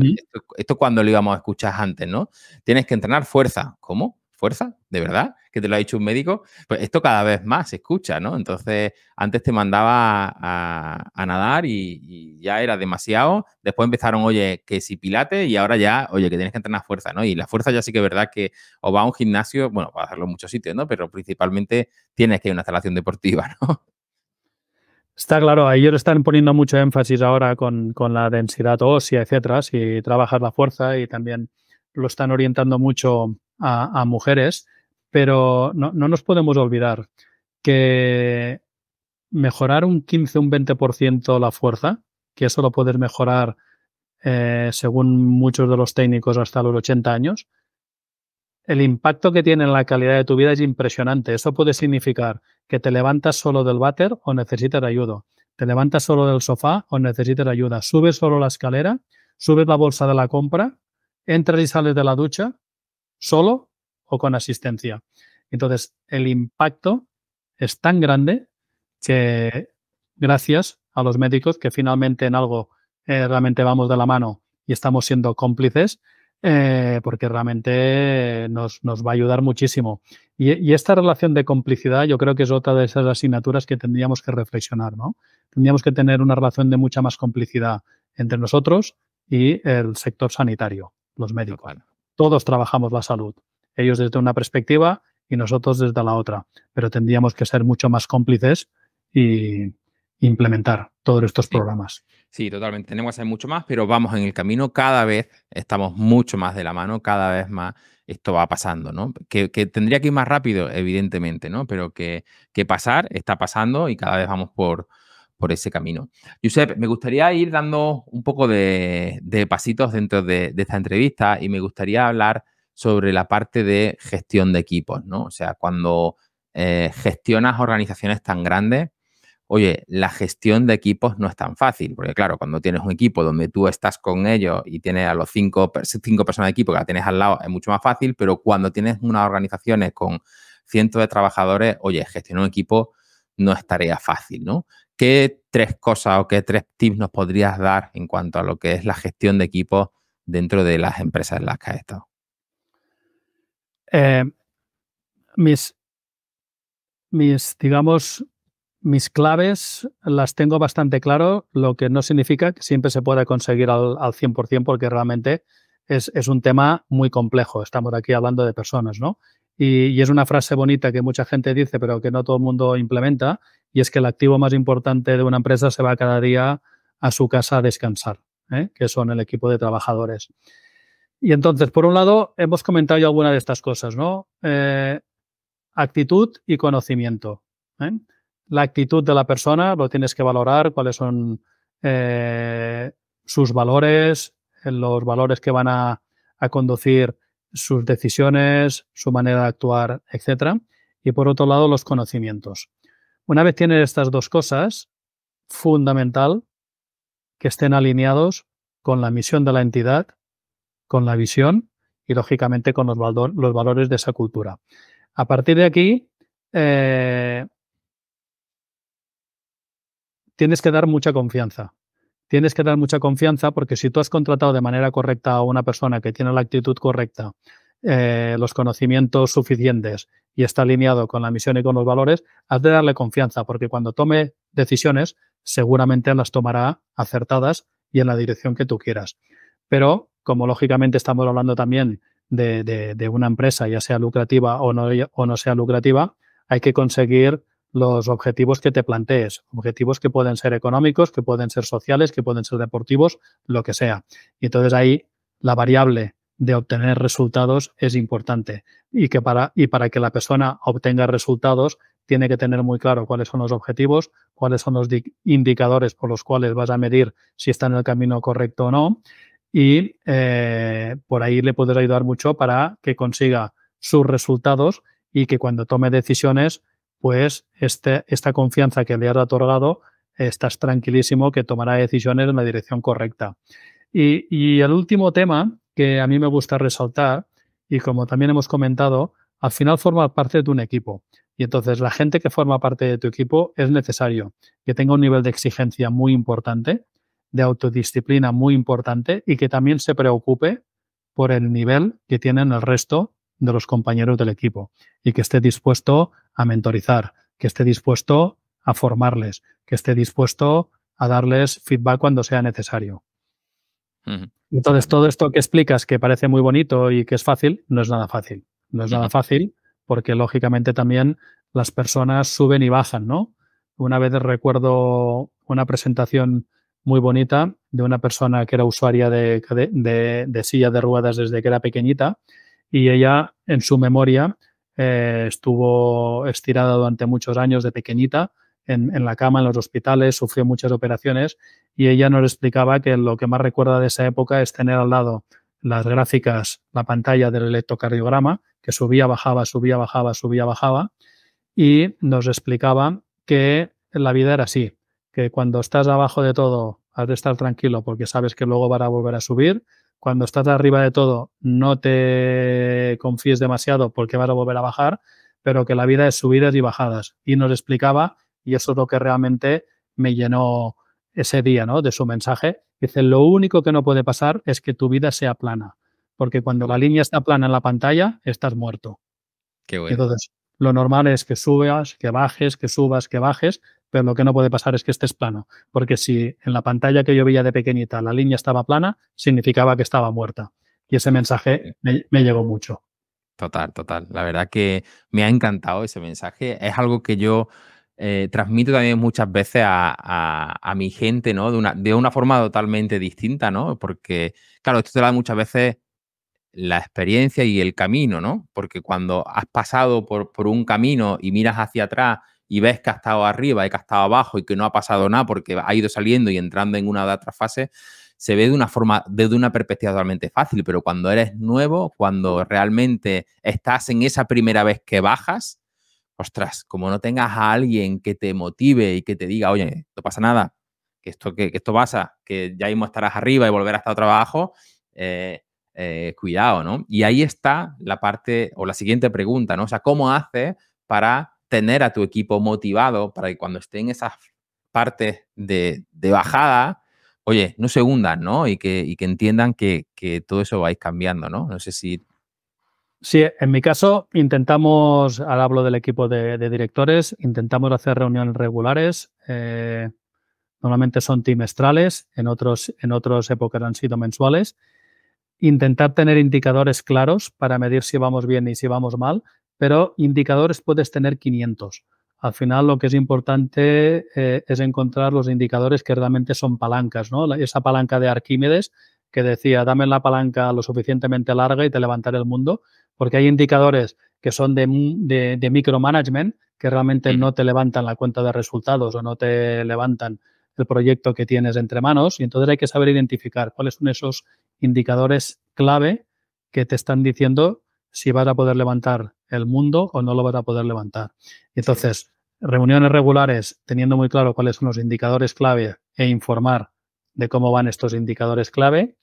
esto, cuando lo íbamos a escuchar antes, ¿no? Tienes que entrenar fuerza. ¿Cómo? ¿Fuerza? ¿De verdad? ¿Que te lo ha dicho un médico? Pues esto cada vez más se escucha, ¿no? Entonces, antes te mandaba a, nadar y, ya era demasiado. Después empezaron, oye, que si pilates y ahora ya, oye, que tienes que entrenar fuerza, ¿no? Y la fuerza ya sí que es verdad que o va a un gimnasio, bueno, va a hacerlo en muchos sitios, ¿no? Pero principalmente tienes que ir a una instalación deportiva, [laughs] ¿no? Está claro, ellos están poniendo mucho énfasis ahora con, con la densidad ósea, etcétera, si trabajas la fuerza y también lo están orientando mucho a, mujeres, pero no, nos podemos olvidar que mejorar un 15, un 20% la fuerza, que eso lo puedes mejorar eh, según muchos de los técnicos hasta los 80 años, el impacto que tiene en la calidad de tu vida es impresionante. Eso puede significar que te levantas solo del váter o necesitas ayuda. Te levantas solo del sofá o necesitas ayuda. Subes solo la escalera, subes la bolsa de la compra, entras y sales de la ducha solo o con asistencia. Entonces, el impacto es tan grande que gracias a los médicos que finalmente en algo eh, realmente vamos de la mano y estamos siendo cómplices, eh, porque realmente nos, va a ayudar muchísimo. Y, esta relación de complicidad yo creo que es otra de esas asignaturas que tendríamos que reflexionar, ¿no? Tendríamos que tener una relación de mucha más complicidad entre nosotros y el sector sanitario, los médicos todos trabajamos la salud, ellos desde una perspectiva y nosotros desde la otra, pero tendríamos que ser mucho más cómplices y implementar todos estos programas. Sí, totalmente. Tenemos que hacer mucho más, pero vamos en el camino. Cada vez estamos mucho más de la mano, cada vez más esto va pasando, ¿no? Que, tendría que ir más rápido, evidentemente, ¿no? Pero que, que pasar, está pasando y cada vez vamos por, por ese camino. Josep, me gustaría ir dando un poco de, pasitos dentro de, esta entrevista y me gustaría hablar sobre la parte de gestión de equipos, ¿no? O sea, cuando eh, gestionas organizaciones tan grandes, oye, la gestión de equipos no es tan fácil, porque claro, cuando tienes un equipo donde tú estás con ellos y tienes a los cinco, cinco personas de equipo que la tienes al lado, es mucho más fácil, pero cuando tienes unas organizaciones con cientos de trabajadores, oye, gestionar un equipo no es tarea fácil, ¿no? ¿Qué tres cosas o qué tres tips nos podrías dar en cuanto a lo que es la gestión de equipos dentro de las empresas en las que has estado? Eh, mis, mis, digamos, mis claves las tengo bastante claro, lo que no significa que siempre se pueda conseguir al, 100% porque realmente es, es, un tema muy complejo. Estamos aquí hablando de personas, ¿no? Y, es una frase bonita que mucha gente dice, pero que no todo el mundo implementa, y es que el activo más importante de una empresa se va cada día a su casa a descansar, ¿eh? que son el equipo de trabajadores. Y entonces, por un lado, hemos comentado ya alguna de estas cosas, ¿no? Eh, actitud y conocimiento. ¿eh? La actitud de la persona lo tienes que valorar, cuáles son sus valores, los valores que van a conducir sus decisiones, su manera de actuar, etc. Y por otro lado, los conocimientos. Una vez tienes estas dos cosas, fundamental que estén alineados con la misión de la entidad, con la visión y, lógicamente, con los, los valores de esa cultura. A partir de aquí, eh, tienes que dar mucha confianza tienes que dar mucha confianza porque si tú has contratado de manera correcta a una persona que tiene la actitud correcta, eh, los conocimientos suficientes y está alineado con la misión y con los valores, has de darle confianza porque cuando tome decisiones seguramente las tomará acertadas y en la dirección que tú quieras. Pero como lógicamente estamos hablando también de, una empresa, ya sea lucrativa o no, o no sea lucrativa, hay que conseguir los objetivos que te plantees, objetivos que pueden ser económicos, que pueden ser sociales, que pueden ser deportivos, lo que sea. Y entonces ahí la variable de obtener resultados es importante y que para, y para que la persona obtenga resultados tiene que tener muy claro cuáles son los objetivos, cuáles son los indicadores por los cuales vas a medir si está en el camino correcto o no y eh, por ahí le puedes ayudar mucho para que consiga sus resultados y que cuando tome decisiones pues este, esta confianza que le has otorgado, estás tranquilísimo que tomará decisiones en la dirección correcta. Y, y el último tema que a mí me gusta resaltar, y como también hemos comentado, al final forma parte de un equipo. Y entonces la gente que forma parte de tu equipo es necesario que tenga un nivel de exigencia muy importante, de autodisciplina muy importante y que también se preocupe por el nivel que tienen el resto de los compañeros del equipo y que esté dispuesto a mentorizar, que esté dispuesto a formarles, que esté dispuesto a darles feedback cuando sea necesario. Entonces, todo esto que explicas que parece muy bonito y que es fácil, no es nada fácil. No es nada fácil porque, lógicamente, también las personas suben y bajan, ¿no? Una vez recuerdo una presentación muy bonita de una persona que era usuaria de, de silla de ruedas desde que era pequeñita y ella en su memoria eh, estuvo estirada durante muchos años de pequeñita en, en, la cama, en los hospitales, sufrió muchas operaciones y ella nos explicaba que lo que más recuerda de esa época es tener al lado las gráficas, la pantalla del electrocardiograma, que subía, bajaba, subía, bajaba, subía, bajaba, y nos explicaba que la vida era así, que cuando estás abajo de todo has de estar tranquilo porque sabes que luego van a volver a subir, cuando estás arriba de todo, no te confíes demasiado porque vas a volver a bajar, pero que la vida es subidas y bajadas. Y nos explicaba, y eso es lo que realmente me llenó ese día, De su mensaje. Dice, lo único que no puede pasar es que tu vida sea plana, porque cuando la línea está plana en la pantalla, estás muerto. Qué bueno. Entonces, lo normal es que subas, que bajes, que subas, que bajes, pero lo que no puede pasar es que estés plano, porque si en la pantalla que yo veía de pequeñita la línea estaba plana, significaba que estaba muerta. Y ese mensaje me, llegó mucho. Total, total. La verdad que me ha encantado ese mensaje. Es algo que yo eh, transmito también muchas veces a, mi gente, ¿no? De una, de una forma totalmente distinta, ¿no? Porque, claro, esto te da muchas veces la experiencia y el camino, ¿no? Porque cuando has pasado por, por un camino y miras hacia atrás y ves que ha estado arriba y que ha estado abajo y que no ha pasado nada porque ha ido saliendo y entrando en una de otras fases, se ve de una forma, desde una perspectiva totalmente fácil, pero cuando eres nuevo, cuando realmente estás en esa primera vez que bajas, ostras, como no tengas a alguien que te motive y que te diga, oye, no pasa nada, que esto, que, esto pasa, que ya mismo estarás arriba y volverás a estar abajo, eh, eh, cuidado, ¿no? Y ahí está la parte o la siguiente pregunta, ¿no? O sea, ¿cómo hace para tener a tu equipo motivado para que cuando esté en esa parte de, bajada, oye, no se hundan, ¿no? Y que, que entiendan que, todo eso vais cambiando, ¿no? No sé si... Sí, en mi caso intentamos, ahora hablo del equipo de, directores, intentamos hacer reuniones regulares. Eh, normalmente son trimestrales, en otros, en otros épocas han sido mensuales intentar tener indicadores claros para medir si vamos bien y si vamos mal pero indicadores puedes tener 500. Al final lo que es importante eh, es encontrar los indicadores que realmente son palancas, ¿no? Esa palanca de Arquímedes que decía, dame la palanca lo suficientemente larga y te levantaré el mundo, porque hay indicadores que son de, de micromanagement que realmente mm. no te levantan la cuenta de resultados o no te levantan el proyecto que tienes entre manos y entonces hay que saber identificar cuáles son esos indicadores clave que te están diciendo si vas a poder levantar el mundo o no lo vas a poder levantar. Entonces, reuniones regulares, teniendo muy claro cuáles son los indicadores clave e informar de cómo van estos indicadores clave.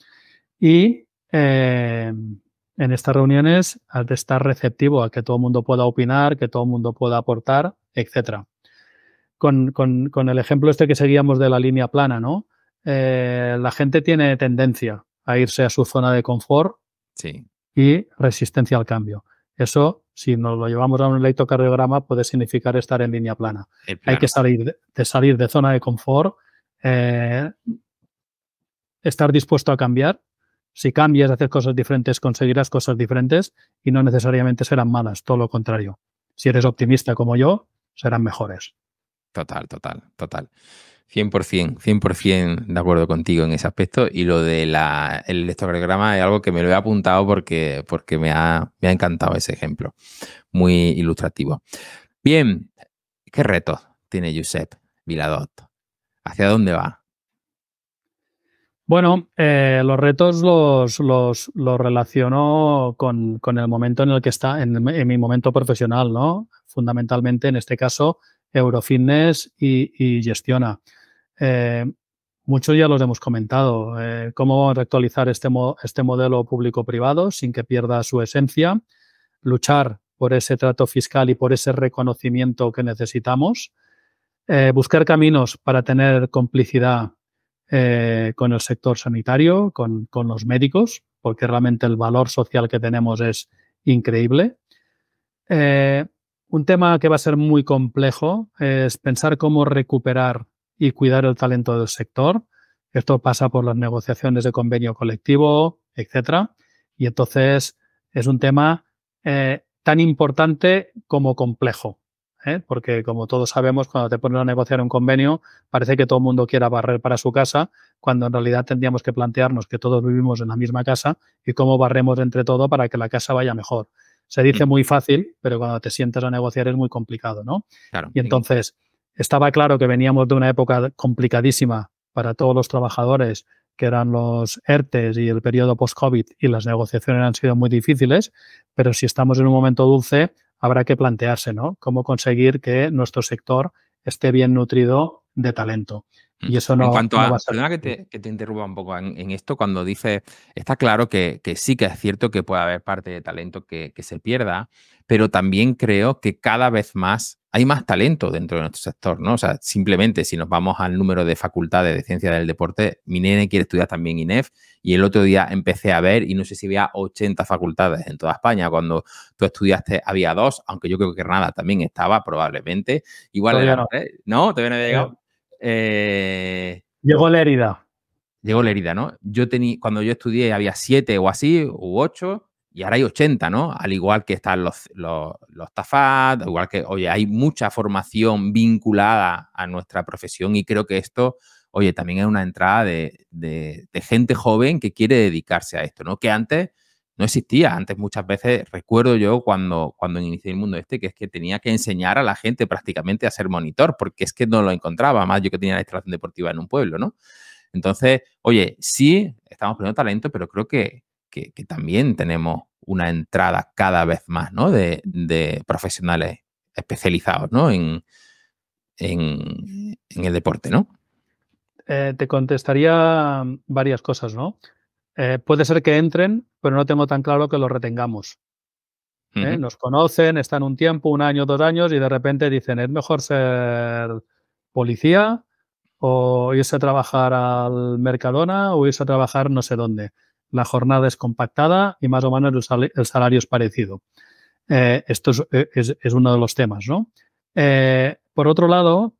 Y eh, en estas reuniones has de estar receptivo a que todo el mundo pueda opinar, que todo el mundo pueda aportar, etcétera. Con, el ejemplo este que seguíamos de la línea plana, ¿no? Eh, la gente tiene tendencia a irse a su zona de confort sí y resistencia al cambio. Eso, si nos lo llevamos a un electrocardiograma, puede significar estar en línea plana. Hay que salir de, salir de zona de confort, eh, estar dispuesto a cambiar. Si cambias, hacer cosas diferentes, conseguirás cosas diferentes y no necesariamente serán malas, todo lo contrario. Si eres optimista como yo, serán mejores. Total, total, total. 100%, 100% de acuerdo contigo en ese aspecto. Y lo del el electrocardiograma es algo que me lo he apuntado porque, porque me, ha, me ha encantado ese ejemplo. Muy ilustrativo. Bien, ¿qué retos tiene Josep Viladot? ¿Hacia dónde va? Bueno, eh, los retos los, relaciono con, el momento en el que está, en, mi momento profesional, ¿no? Fundamentalmente, en este caso, Eurofitness y gestiona. Eh, muchos ya los hemos comentado. Eh, cómo actualizar este, este modelo público-privado sin que pierda su esencia. Luchar por ese trato fiscal y por ese reconocimiento que necesitamos. Eh, buscar caminos para tener complicidad con el sector sanitario, con, los médicos, porque realmente el valor social que tenemos es increíble. un tema que va a ser muy complejo es pensar cómo recuperar y cuidar el talento del sector. Esto pasa por las negociaciones de convenio colectivo, etcétera. Y entonces es un tema eh, tan importante como complejo. ¿eh? Porque, como todos sabemos, cuando te pones a negociar un convenio, parece que todo el mundo quiera barrer para su casa, cuando en realidad tendríamos que plantearnos que todos vivimos en la misma casa y cómo barremos entre todo para que la casa vaya mejor. Se dice mm. muy fácil, pero cuando te sientes a negociar es muy complicado, ¿no? Claro, y entonces, estaba claro que veníamos de una época complicadísima para todos los trabajadores, que eran los ERTES y el periodo post-COVID, y las negociaciones han sido muy difíciles, pero si estamos en un momento dulce, habrá que plantearse, Cómo conseguir que nuestro sector esté bien nutrido de talento. Mm. Y eso no. En cuanto no a. Perdona que te, que te, interrumpa un poco en, esto, cuando dices. Está claro que, sí que es cierto que puede haber parte de talento que, se pierda, pero también creo que cada vez más hay más talento dentro de nuestro sector, ¿no? O sea, simplemente si nos vamos al número de facultades de ciencia del deporte, mi nene quiere estudiar también INEF y el otro día empecé a ver y no sé si había 80 facultades en toda España. Cuando tú estudiaste había dos, aunque yo creo que Granada también estaba probablemente. Igual no. te no, todavía había eh, llegado. Eh, llegó la herida. Llegó la herida, ¿no? Yo tenía, cuando yo estudié había siete o así, u ocho, y ahora hay 80, ¿no? Al igual que están los, los, TAFAT, al igual que, oye, hay mucha formación vinculada a nuestra profesión y creo que esto, oye, también es una entrada de, de, de gente joven que quiere dedicarse a esto, ¿no? Que antes no existía. Antes muchas veces recuerdo yo cuando, cuando inicié el mundo este, que es que tenía que enseñar a la gente prácticamente a ser monitor, porque es que no lo encontraba, más yo que tenía la instalación deportiva en un pueblo, ¿no? Entonces, oye, sí, estamos poniendo talento, pero creo que, también tenemos una entrada cada vez más, ¿no? De, profesionales especializados, ¿no? En, en, el deporte, ¿no? Eh, te contestaría varias cosas, ¿no? Eh, puede ser que entren, pero no tengo tan claro que los retengamos. ¿eh? Nos conocen, están un tiempo, un año, dos años, y de repente dicen, es mejor ser policía o irse a trabajar al Mercadona o irse a trabajar no sé dónde. La jornada es compactada y más o menos el, salario es parecido. Eh, esto es, uno de los temas, por otro lado,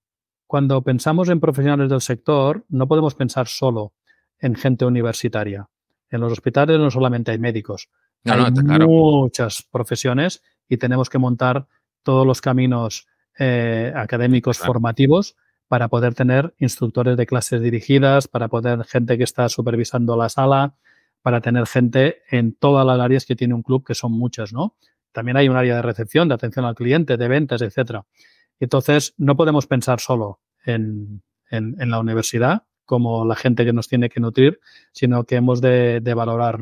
cuando pensamos en profesionales del sector, no podemos pensar solo en gente universitaria. En los hospitales no solamente hay médicos, hay muchas profesiones y tenemos que montar todos los caminos eh, académicos formativos para poder tener instructores de clases dirigidas, para poder gente que está supervisando la sala, para tener gente en todas las áreas que tiene un club, que son muchas, ¿no? También hay un área de recepción, de atención al cliente, de ventas, etcétera. Entonces, no podemos pensar solo en la universidad, como la gente que nos tiene que nutrir, sino que hemos de, valorar,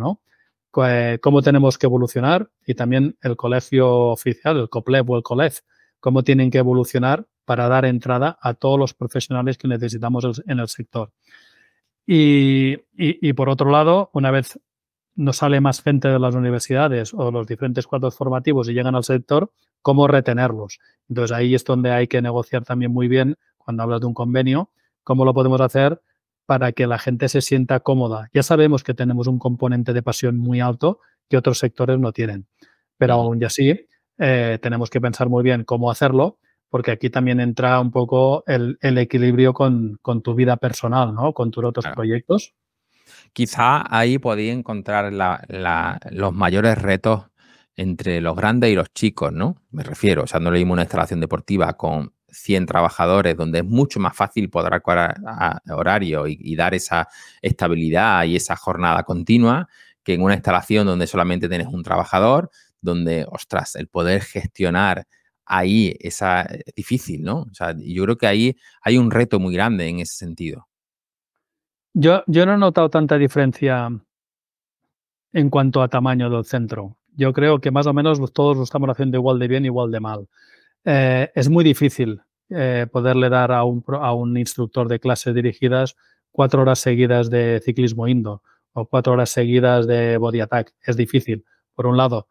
eh, cómo tenemos que evolucionar y también el colegio oficial, el COPLEF o el COLEF, cómo tienen que evolucionar para dar entrada a todos los profesionales que necesitamos en el sector. Y, y por otro lado, una vez nos sale más gente de las universidades o los diferentes cuadros formativos y llegan al sector, cómo retenerlos. Entonces ahí es donde hay que negociar también muy bien cuando hablas de un convenio, cómo lo podemos hacer para que la gente se sienta cómoda. Ya sabemos que tenemos un componente de pasión muy alto que otros sectores no tienen, pero aún así eh, tenemos que pensar muy bien cómo hacerlo, porque aquí también entra un poco el, equilibrio con, tu vida personal, ¿no? con tus otros proyectos. Quizá ahí podía encontrar los mayores retos entre los grandes y los chicos, ¿no? Me refiero, o sea, no leímos una instalación deportiva con 100 trabajadores, donde es mucho más fácil poder a horario y, dar esa estabilidad y esa jornada continua que en una instalación donde solamente tienes un trabajador, donde, ostras, el poder gestionar ahí es ah, difícil, ¿no? O sea, yo creo que ahí hay un reto muy grande en ese sentido. Yo, yo no he notado tanta diferencia en cuanto a tamaño del centro. Yo creo que más o menos todos lo estamos haciendo igual de bien, igual de mal. Eh, es muy difícil eh, poderle dar a un, instructor de clases dirigidas cuatro horas seguidas de ciclismo indo o cuatro horas seguidas de body attack. Es difícil. Por un lado,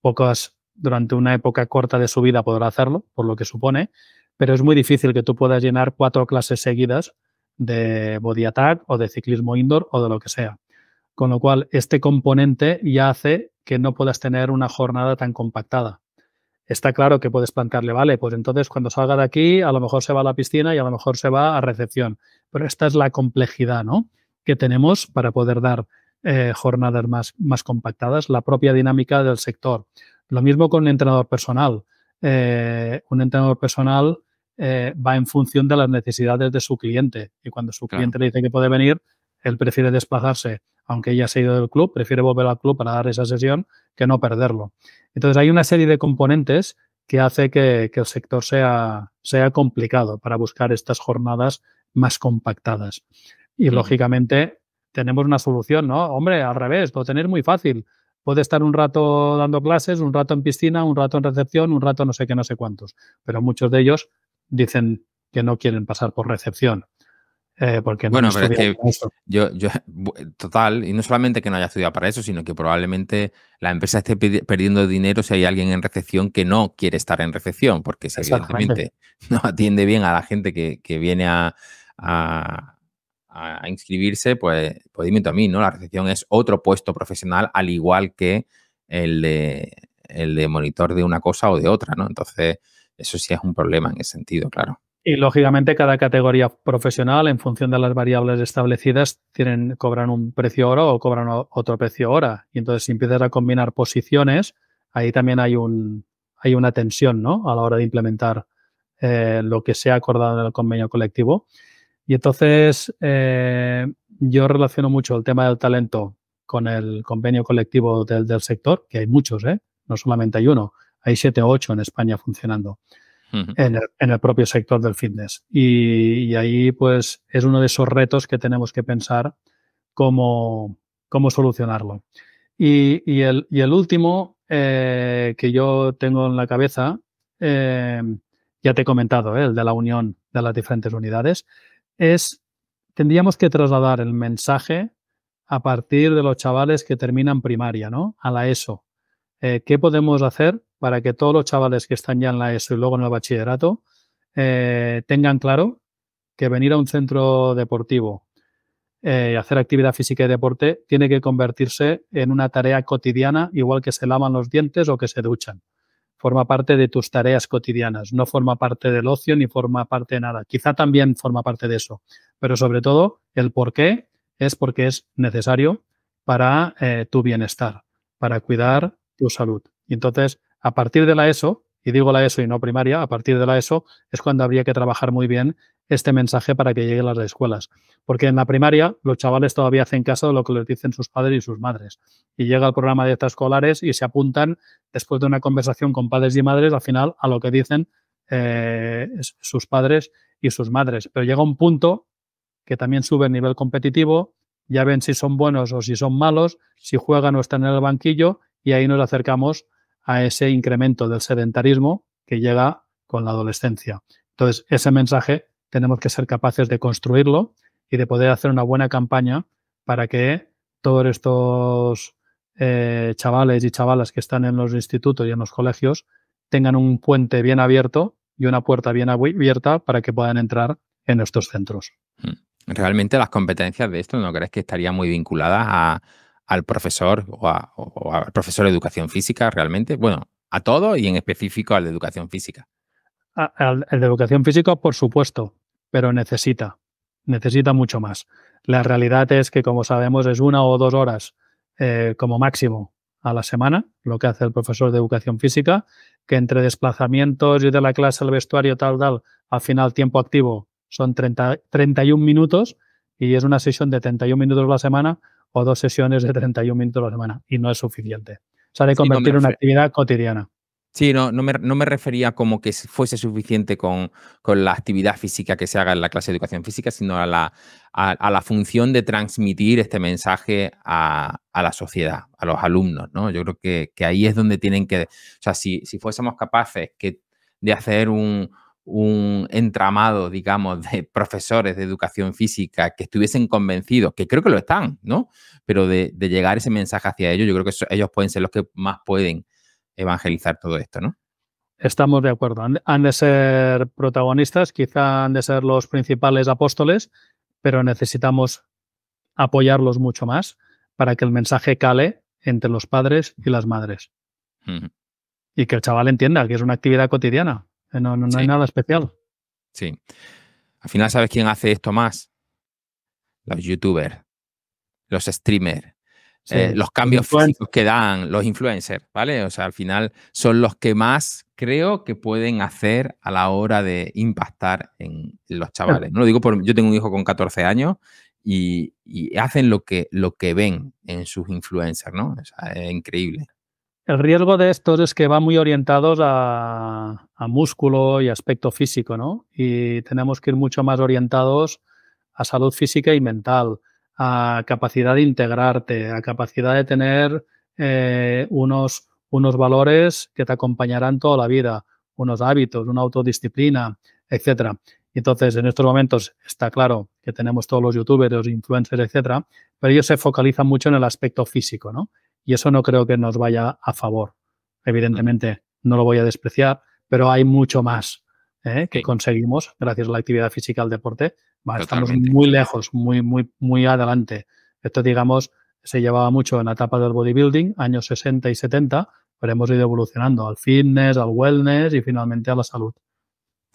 pocas durante una época corta de su vida podrá hacerlo, por lo que supone, pero es muy difícil que tú puedas llenar cuatro clases seguidas de body attack o de ciclismo indoor o de lo que sea. Con lo cual, este componente ya hace que no puedas tener una jornada tan compactada está claro que puedes plantearle, vale, pues entonces cuando salga de aquí, a lo mejor se va a la piscina y a lo mejor se va a recepción. Pero esta es la complejidad, ¿no? Que tenemos para poder dar eh, jornadas más, más compactadas, la propia dinámica del sector. Lo mismo con un entrenador personal. Eh, un entrenador personal eh, va en función de las necesidades de su cliente. Y cuando su cliente le dice que puede venir, él prefiere desplazarse aunque ella se ha ido del club, prefiere volver al club para dar esa sesión que no perderlo. Entonces hay una serie de componentes que hace que, el sector sea, sea complicado para buscar estas jornadas más compactadas. Y lógicamente tenemos una solución, ¿no? Hombre, al revés, lo tener muy fácil. Puede estar un rato dando clases, un rato en piscina, un rato en recepción, un rato no sé qué, no sé cuántos. Pero muchos de ellos dicen que no quieren pasar por recepción. Eh, porque bueno, pero es que Yo, [laughs] total, y no solamente que no haya estudiado para eso, sino que probablemente la empresa esté perdiendo dinero si hay alguien en recepción que no quiere estar en recepción, porque si evidentemente [laughs] no atiende bien a la gente que, que viene a, a, a, inscribirse, pues, pues a mí, ¿no? La recepción es otro puesto profesional, al igual que el de, el de monitor de una cosa o de otra, ¿no? Entonces, eso sí es un problema en ese sentido, claro. Y lógicamente cada categoría profesional, en función de las variables establecidas, tienen, cobran un precio hora o cobran otro precio hora. Y entonces si empiezas a combinar posiciones, ahí también hay un hay una tensión, ¿no? A la hora de implementar eh, lo que se ha acordado en el convenio colectivo. Y entonces eh, yo relaciono mucho el tema del talento con el convenio colectivo del, sector, que hay muchos, ¿eh? no solamente hay uno, hay siete o ocho en España funcionando en, el, propio sector del fitness. Y, ahí, pues, es uno de esos retos que tenemos que pensar cómo, cómo solucionarlo. Y, el, último eh, que yo tengo en la cabeza, eh, ya te he comentado, eh, el de la unión de las diferentes unidades, es tendríamos que trasladar el mensaje a partir de los chavales que terminan primaria, ¿no? A la ESO. ¿Qué podemos hacer para que todos los chavales que están ya en la ESO y luego en el bachillerato eh, tengan claro que venir a un centro deportivo eh, y hacer actividad física y deporte tiene que convertirse en una tarea cotidiana, igual que se lavan los dientes o que se duchan. Forma parte de tus tareas cotidianas, no forma parte del ocio ni forma parte de nada. Quizá también forma parte de eso, pero sobre todo el por qué es porque es necesario para eh, tu bienestar, para cuidar tu salud. Y entonces, a partir de la ESO, y digo la ESO y no primaria, a partir de la ESO es cuando habría que trabajar muy bien este mensaje para que llegue a las escuelas. Porque en la primaria los chavales todavía hacen caso de lo que les dicen sus padres y sus madres. Y llega el programa de escolares y se apuntan, después de una conversación con padres y madres, al final a lo que dicen eh, sus padres y sus madres. Pero llega un punto que también sube el nivel competitivo, ya ven si son buenos o si son malos, si juegan o están en el banquillo, y ahí nos acercamos a ese incremento del sedentarismo que llega con la adolescencia. Entonces, ese mensaje tenemos que ser capaces de construirlo y de poder hacer una buena campaña para que todos estos eh, chavales y chavalas que están en los institutos y en los colegios tengan un puente bien abierto y una puerta bien abierta para que puedan entrar en estos centros. Mm. Realmente las competencias de esto no crees que estarían muy vinculadas a, al profesor o, al profesor de educación física realmente? Bueno, a todo y en específico al de educación física. Al, de educación física, por supuesto, pero necesita, necesita mucho más. La realidad es que, como sabemos, es una o dos horas eh, como máximo a la semana, lo que hace el profesor de educación física, que entre desplazamientos y de la clase al vestuario tal, tal, al final tiempo activo son 30, 31 minutos y es una sesión de 31 minutos a la semana o dos sesiones de 31 minutos a la semana y no es suficiente. O sea, de convertir una actividad cotidiana. Sí, no, no me, no, me, refería como que fuese suficiente con, con, la actividad física que se haga en la clase de educación física, sino a la, la función de transmitir este mensaje a, la sociedad, a los alumnos, ¿no? Yo creo que, ahí es donde tienen que... O sea, si, si fuésemos capaces que, de hacer un, un entramado, digamos, de profesores de educación física que estuviesen convencidos, que creo que lo están, ¿no? Pero de, llegar ese mensaje hacia ellos, yo creo que ellos pueden ser los que más pueden evangelizar todo esto, ¿no? Estamos de acuerdo. Han, de ser protagonistas, quizá han de ser los principales apóstoles, pero necesitamos apoyarlos mucho más para que el mensaje cale entre los padres y las madres. Y que el chaval entienda que es una actividad cotidiana, eh, no, no, hay nada especial. Sí. Al final, ¿sabes quién hace esto más? Los youtubers, los streamers, eh, los cambios físicos que dan, los influencers, ¿vale? O sea, al final son los que más creo que pueden hacer a la hora de impactar en los chavales. No lo digo por. Yo tengo un hijo con 14 años y, hacen lo que, lo que ven en sus influencers, ¿no? O sea, es increíble. El riesgo de estos es que van muy orientados a, músculo y aspecto físico, ¿no? Y tenemos que ir mucho más orientados a salud física y mental, a capacidad de integrarte, a capacidad de tener eh, unos, unos valores que te acompañarán toda la vida, unos hábitos, una autodisciplina, etcétera. Entonces, en estos momentos está claro que tenemos todos los youtubers, los influencers, etcétera, pero ellos se focalizan mucho en el aspecto físico, ¿no? y eso no creo que nos vaya a favor. Evidentemente, no lo voy a despreciar, pero hay mucho más ¿eh? que conseguimos gracias a la actividad física al deporte. estamos muy lejos, muy, muy, muy adelante. Esto, digamos, se llevaba mucho en la etapa del bodybuilding, años 60 y 70, pero hemos ido evolucionando al fitness, al wellness y finalmente a la salud.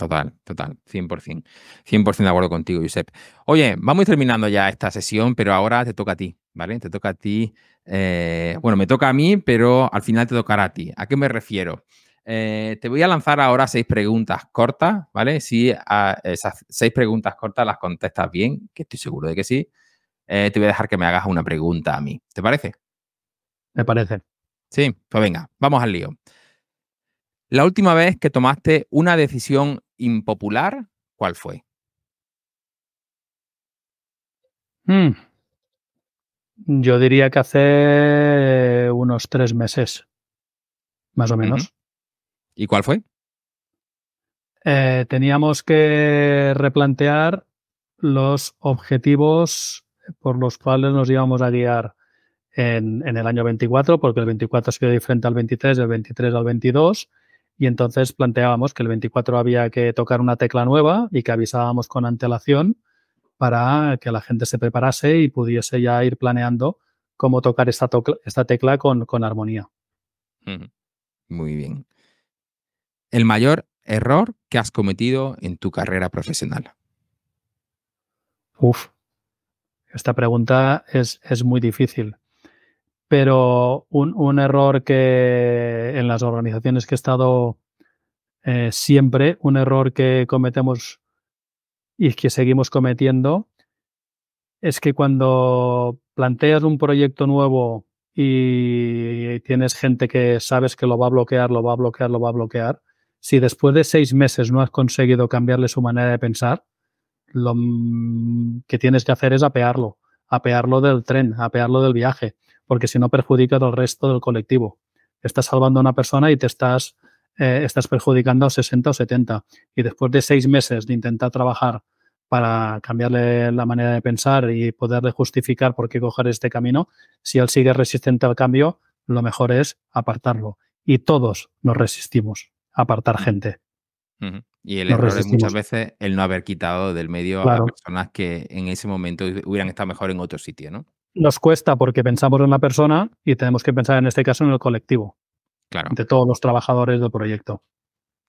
Total, total, 100%. 100% de acuerdo contigo, Josep. Oye, vamos terminando ya esta sesión, pero ahora te toca a ti, ¿vale? Te toca a ti. Eh, bueno, me toca a mí, pero al final te tocará a ti. ¿A qué me refiero? Eh, te voy a lanzar ahora seis preguntas cortas, ¿vale? Si ah, esas seis preguntas cortas las contestas bien, que estoy seguro de que sí, eh, te voy a dejar que me hagas una pregunta a mí. ¿Te parece? Me parece. Sí, pues venga, vamos al lío. La última vez que tomaste una decisión impopular, ¿cuál fue? Hmm. Yo diría que hace unos tres meses, más o menos. ¿Y cuál fue? Eh, teníamos que replantear los objetivos por los cuales nos íbamos a guiar en, el año 24, porque el 24 ha sido diferente al 23, del 23 al 22, y entonces planteábamos que el 24 había que tocar una tecla nueva y que avisábamos con antelación para que la gente se preparase y pudiese ya ir planeando cómo tocar esta, tecla con, armonía. Muy bien. El mayor error que has cometido en tu carrera profesional. Uf, esta pregunta es muy difícil pero un, error que en las organizaciones que he estado eh, siempre, un error que cometemos y que seguimos cometiendo, es que cuando planteas un proyecto nuevo y tienes gente que sabes que lo va a bloquear, lo va a bloquear, lo va a bloquear, si después de seis meses no has conseguido cambiarle su manera de pensar, lo que tienes que hacer es apearlo, apearlo del tren, apearlo del viaje porque si no perjudicas al resto del colectivo. Estás salvando a una persona y te estás, eh, estás perjudicando a 60 o 70. Y después de seis meses de intentar trabajar para cambiarle la manera de pensar y poderle justificar por qué coger este camino, si él sigue resistente al cambio, lo mejor es apartarlo. Y todos nos resistimos a apartar gente. Y el error es muchas veces el no haber quitado del medio a personas que en ese momento hubieran estado mejor en otro sitio, ¿no? nos cuesta porque pensamos en la persona y tenemos que pensar en este caso en el colectivo. Claro. De todos los trabajadores del proyecto.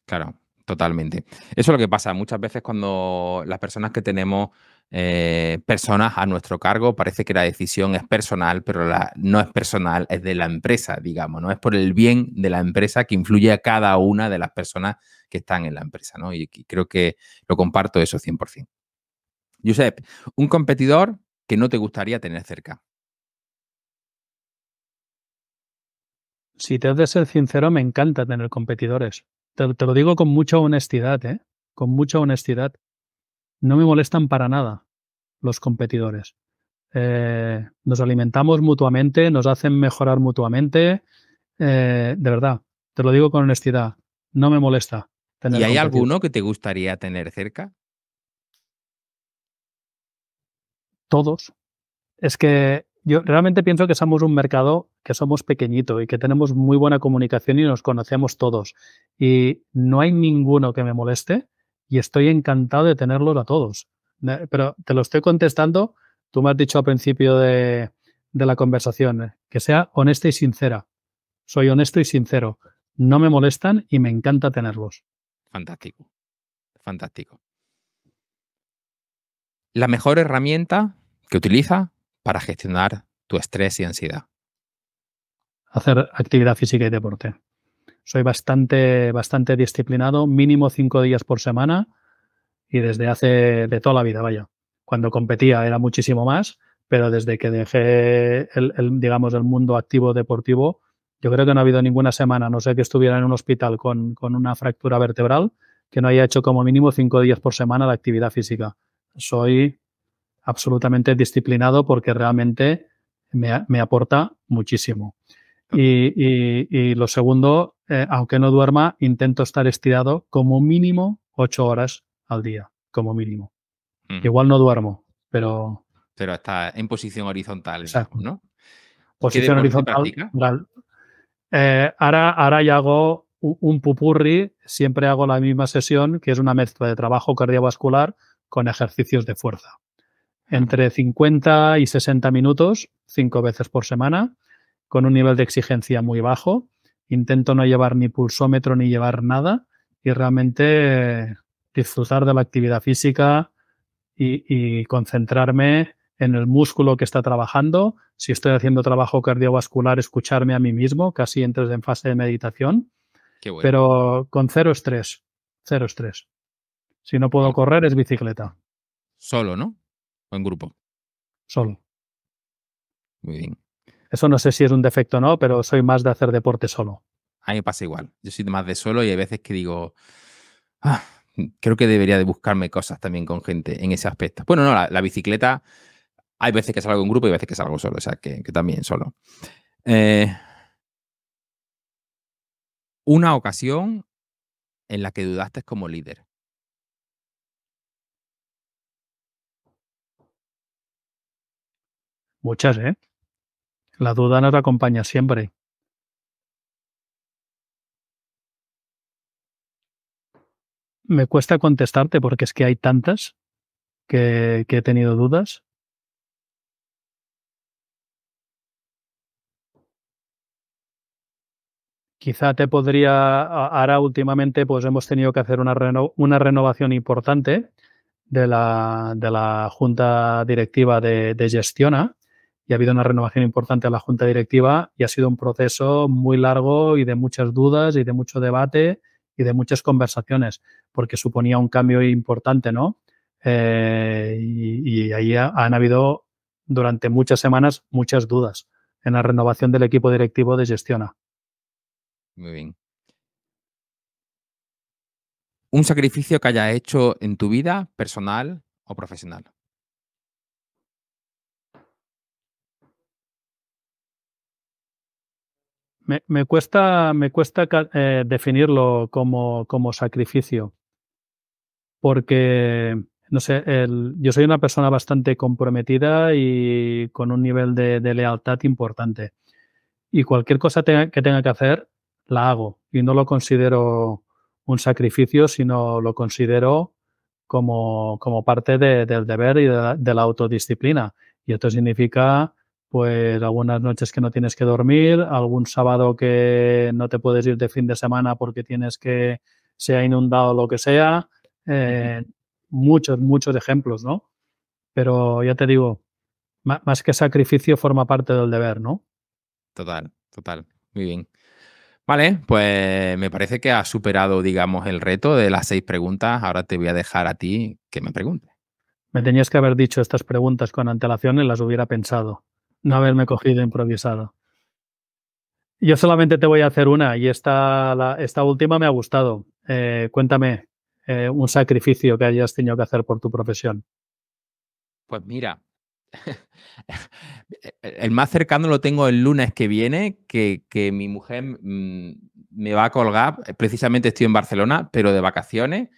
Claro, totalmente. Eso es lo que pasa. Muchas veces cuando las personas que tenemos eh, personas a nuestro cargo, parece que la decisión es personal, pero no es personal, es de la empresa, digamos, ¿no? Es por el bien de la empresa que influye a cada una de las personas que están en la empresa, ¿no? Y, y creo que lo comparto eso 100%. Josep, un competidor que no te gustaría tener cerca? Si te has de ser sincero, me encanta tener competidores. Te, lo digo con mucha honestidad, ¿eh? Con mucha honestidad. No me molestan para nada los competidores. Eh, nos alimentamos mutuamente, nos hacen mejorar mutuamente. Eh, de verdad, te lo digo con honestidad, no me molesta. ¿Y hay alguno que te gustaría tener cerca? todos, es que yo realmente pienso que somos un mercado que somos pequeñito y que tenemos muy buena comunicación y nos conocemos todos. Y no hay ninguno que me moleste y estoy encantado de tenerlos a todos. Pero te lo estoy contestando, tú me has dicho al principio de, la conversación, que sea honesta y sincera. Soy honesto y sincero. No me molestan y me encanta tenerlos. Fantástico, fantástico. La mejor herramienta que utiliza para gestionar tu estrés y ansiedad. Hacer actividad física y deporte. Soy bastante, bastante disciplinado, mínimo cinco días por semana y desde hace de toda la vida, vaya. Cuando competía era muchísimo más, pero desde que dejé el, digamos, el mundo activo deportivo, yo creo que no ha habido ninguna semana, no sé que estuviera en un hospital con, con una fractura vertebral, que no haya hecho como mínimo cinco días por semana de actividad física. Soy absolutamente disciplinado porque realmente me, me aporta muchísimo. Y, lo segundo, eh, aunque no duerma, intento estar estirado como mínimo ocho horas al día, como mínimo. Igual no duermo, pero... Pero está en posición horizontal, ¿no? Posición horizontal. Eh, ahora, ahora ya hago un pupurri, siempre hago la misma sesión, que es una mezcla de trabajo cardiovascular con ejercicios de fuerza entre 50 y 60 minutos, cinco veces por semana, con un nivel de exigencia muy bajo. Intento no llevar ni pulsómetro ni llevar nada y realmente disfrutar de la actividad física y, concentrarme en el músculo que está trabajando. Si estoy haciendo trabajo cardiovascular, escucharme a mí mismo, casi entres en fase de meditación. Pero con cero estrés, cero estrés. Si no puedo correr, es bicicleta. Solo, ¿no? o en grupo? Solo. Muy bien. Eso no sé si es un defecto o no, pero soy más de hacer deporte solo. A mí me pasa igual. Yo soy más de solo y hay veces que digo, ah, creo que debería de buscarme cosas también con gente en ese aspecto. Bueno, no, la, bicicleta, hay veces que salgo en grupo y hay veces que salgo solo, o sea, que, también solo. Eh, una ocasión en la que dudaste como líder. Muchas, ¿eh? La duda nos acompaña siempre. Me cuesta contestarte porque es que hay tantas que, he tenido dudas. quizá te podría, ahora últimamente pues hemos tenido que hacer una, una renovación importante de la, de la junta directiva de, Gestiona y ha habido una renovación importante a la junta directiva y ha sido un proceso muy largo y de muchas dudas y de mucho debate y de muchas conversaciones, porque suponía un cambio importante, ¿no? Eh, y, ahí han habido durante muchas semanas muchas dudas en la renovación del equipo directivo de Gestiona. Muy bien. ¿Un sacrificio que haya hecho en tu vida personal o profesional? Me, cuesta, me cuesta eh, definirlo como, sacrificio, porque, no sé, yo soy una persona bastante comprometida y con un nivel de, lealtad importante. Y cualquier cosa que tenga que hacer, la hago. Y no lo considero un sacrificio, sino lo considero como, parte del deber y de la, de la, autodisciplina. Y esto significa pues algunas noches que no tienes que dormir, algún sábado que no te puedes ir de fin de semana porque tienes que, se ha inundado lo que sea, eh, muchos, muchos ejemplos, ¿no? Pero ya te digo, más que sacrificio forma parte del deber, ¿no? Total, total, muy bien. Vale, pues me parece que has superado, digamos, el reto de las seis preguntas. Ahora te voy a dejar a ti que me pregunte. Me tenías que haber dicho estas preguntas con antelación y las hubiera pensado no haberme cogido improvisado. Yo solamente te voy a hacer una y esta, esta última me ha gustado. Eh, cuéntame eh, un sacrificio que hayas tenido que hacer por tu profesión. Pues mira, [laughs] el más cercano lo tengo el lunes que viene, que, que mi mujer mm, me va a colgar, precisamente estoy en Barcelona, pero de vacaciones,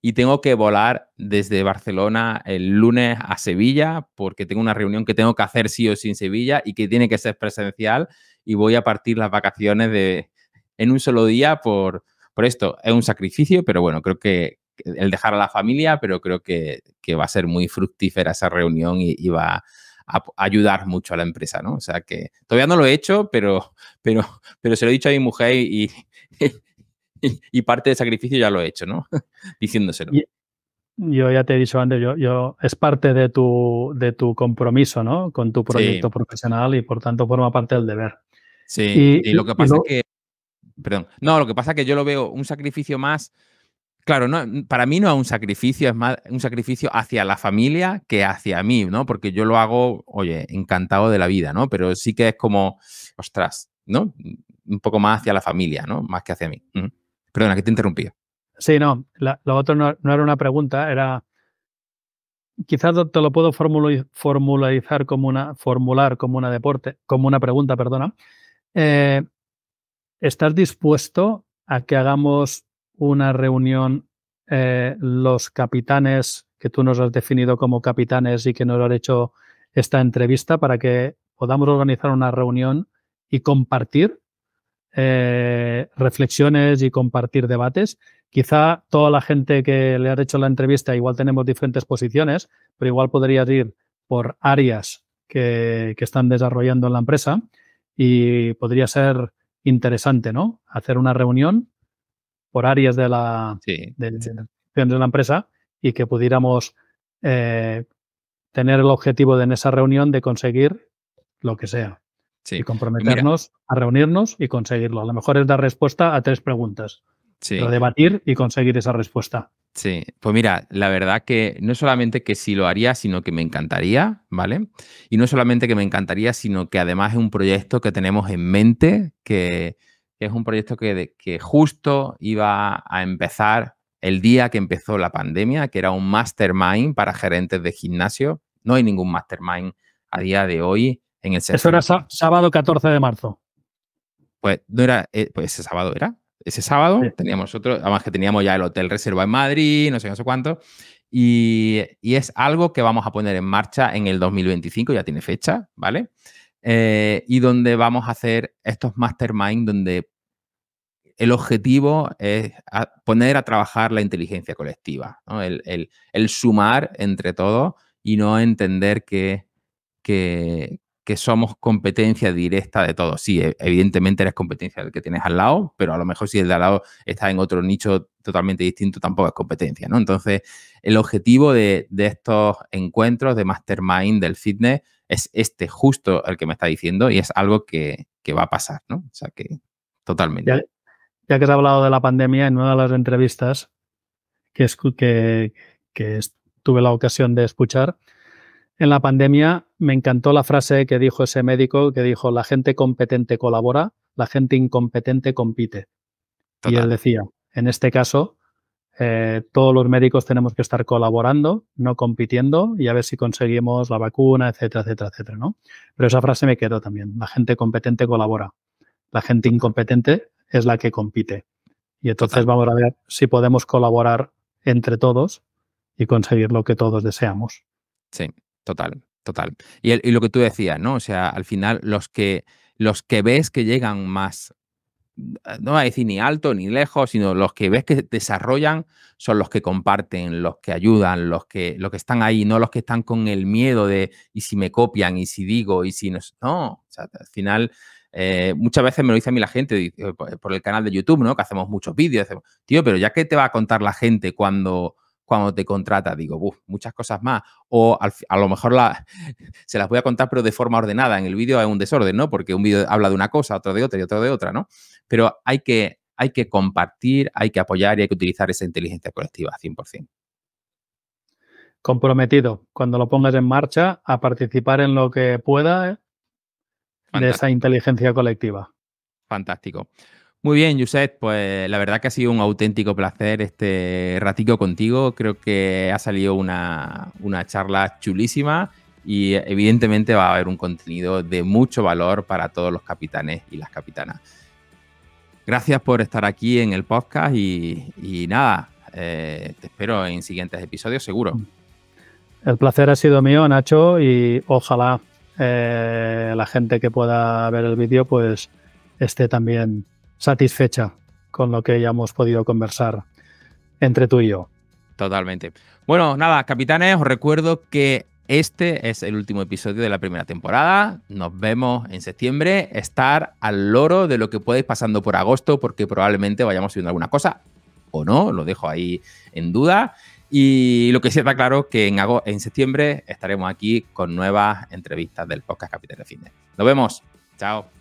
y, tengo que volar desde Barcelona el lunes a Sevilla porque tengo una reunión que tengo que hacer sí o sin en Sevilla y que tiene que ser presencial y voy a partir las vacaciones de, en un solo día por, por esto. Es un sacrificio, pero bueno, creo que el dejar a la familia, pero creo que, que va a ser muy fructífera esa reunión y, va a, ayudar mucho a la empresa, ¿no? O sea que todavía no lo he hecho, pero, pero, pero se lo he dicho a mi mujer y [laughs] y parte del sacrificio ya lo he hecho, ¿no? [laughs] Diciéndoselo. yo ya te he dicho antes, yo, yo, es parte de tu, de tu compromiso, ¿no? Con tu proyecto profesional y por tanto forma parte del deber. Sí, y, lo que pasa es que. Perdón. No, lo que pasa es que yo lo veo un sacrificio más. Claro, no, para mí no es un sacrificio, es más un sacrificio hacia la familia que hacia mí, ¿no? Porque yo lo hago, oye, encantado de la vida, ¿no? Pero sí que es como, ostras, ¿no? Un poco más hacia la familia, ¿no? Más que hacia mí. Perdona, que te interrumpía. Sí, no, lo otro no, era una pregunta, era... Quizás te lo puedo formularizar como una, formular como una deporte, como una pregunta, perdona. Eh, ¿Estás dispuesto a que hagamos una reunión eh, los capitanes que tú nos has definido como capitanes y que nos han hecho esta entrevista para que podamos organizar una reunión y compartir eh, reflexiones y compartir debates. Quizá toda la gente que le ha hecho la entrevista, igual tenemos diferentes posiciones, pero igual podrías ir por áreas que, están desarrollando en la empresa y podría ser interesante, ¿no? Hacer una reunión por áreas de la, de, la empresa y que pudiéramos eh, tener el objetivo de en esa reunión de conseguir lo que sea. Y comprometernos a reunirnos y conseguirlo. A lo mejor es dar respuesta a tres preguntas. Sí. debatir y conseguir esa respuesta. Sí, pues mira, la verdad que no solamente que sí lo haría, sino que me encantaría, ¿vale? Y no solamente que me encantaría, sino que además es un proyecto que tenemos en mente, que, es un proyecto que, que, justo iba a empezar el día que empezó la pandemia, que era un mastermind para gerentes de gimnasio. No hay ningún mastermind a día de hoy eso era sábado 14 de marzo. Pues no era, eh, pues ese sábado era. Ese sábado teníamos otro, además que teníamos ya el hotel reservado en Madrid, no sé, no sé cuánto. Y, es algo que vamos a poner en marcha en el 2025, ya tiene fecha, ¿vale? Eh, y donde vamos a hacer estos mastermind donde el objetivo es poner a trabajar la inteligencia colectiva, el, sumar entre todos y no entender que, que, que somos competencia directa de todos. Sí, e, evidentemente eres competencia del que tienes al lado, pero a lo mejor si el de al lado está en otro nicho totalmente distinto, tampoco es competencia, ¿no? Entonces, el objetivo de, estos encuentros de mastermind del fitness es este justo el que me está diciendo y es algo que, va a pasar, ¿no? O sea que totalmente. Ya, que has hablado de la pandemia, en una de las entrevistas que, que, que tuve la ocasión de escuchar, en la pandemia me encantó la frase que dijo ese médico, que dijo, la gente competente colabora, la gente incompetente compite. Y él decía, en este caso, eh, todos los médicos tenemos que estar colaborando, no compitiendo, y a ver si conseguimos la vacuna, etcétera, etcétera, etcétera, ¿no? Pero esa frase me quedó también, la gente competente colabora, la gente incompetente es la que compite. Y entonces vamos a ver si podemos colaborar entre todos y conseguir lo que todos deseamos. Sí, Total, total. Y, y, lo que tú decías, ¿no? O sea, al final los que, los que ves que llegan más, eh, no voy a decir ni alto ni lejos, sino los que ves que desarrollan son los que comparten, los que ayudan, los que, los que están ahí, no los que están con el miedo de y si me copian, y si digo, y si no. No, o sea, al final... Eh, muchas veces me lo dice a mí la gente eh, por el canal de YouTube, ¿no? Que hacemos muchos vídeos. Hacemos, Tío, pero ya que te va a contar la gente cuando, cuando te contrata. Digo, Buf, muchas cosas más. O a lo mejor [laughs] se las voy a contar, pero de forma ordenada. En el vídeo hay un desorden, ¿no? Porque un vídeo habla de una cosa, otro de otra y otro de otra, ¿no? Pero hay que, hay que compartir, hay que apoyar y hay que utilizar esa inteligencia colectiva 100%. Comprometido, cuando lo pongas en marcha, a participar en lo que pueda ¿eh? de esa inteligencia colectiva. Fantástico. Muy bien, Josep, pues la verdad que ha sido un auténtico placer este ratico contigo. Creo que ha salido una, charla chulísima y evidentemente va a haber un contenido de mucho valor para todos los capitanes y las capitanas. Gracias por estar aquí en el podcast y, nada, eh, te espero en siguientes episodios seguro. El placer ha sido mío, Nacho, y ojalá eh, la gente que pueda ver el vídeo pues esté también satisfecha con lo que hayamos podido conversar entre tú y yo. Totalmente. Bueno, nada, capitanes, os recuerdo que este es el último episodio de la primera temporada. Nos vemos en septiembre. Estar al loro de lo que podéis pasando por agosto, porque probablemente vayamos subiendo alguna cosa o no, lo dejo ahí en duda. Y lo que sí está claro que en, septiembre estaremos aquí con nuevas entrevistas del podcast Capitán de Fitness. Nos vemos. Chao.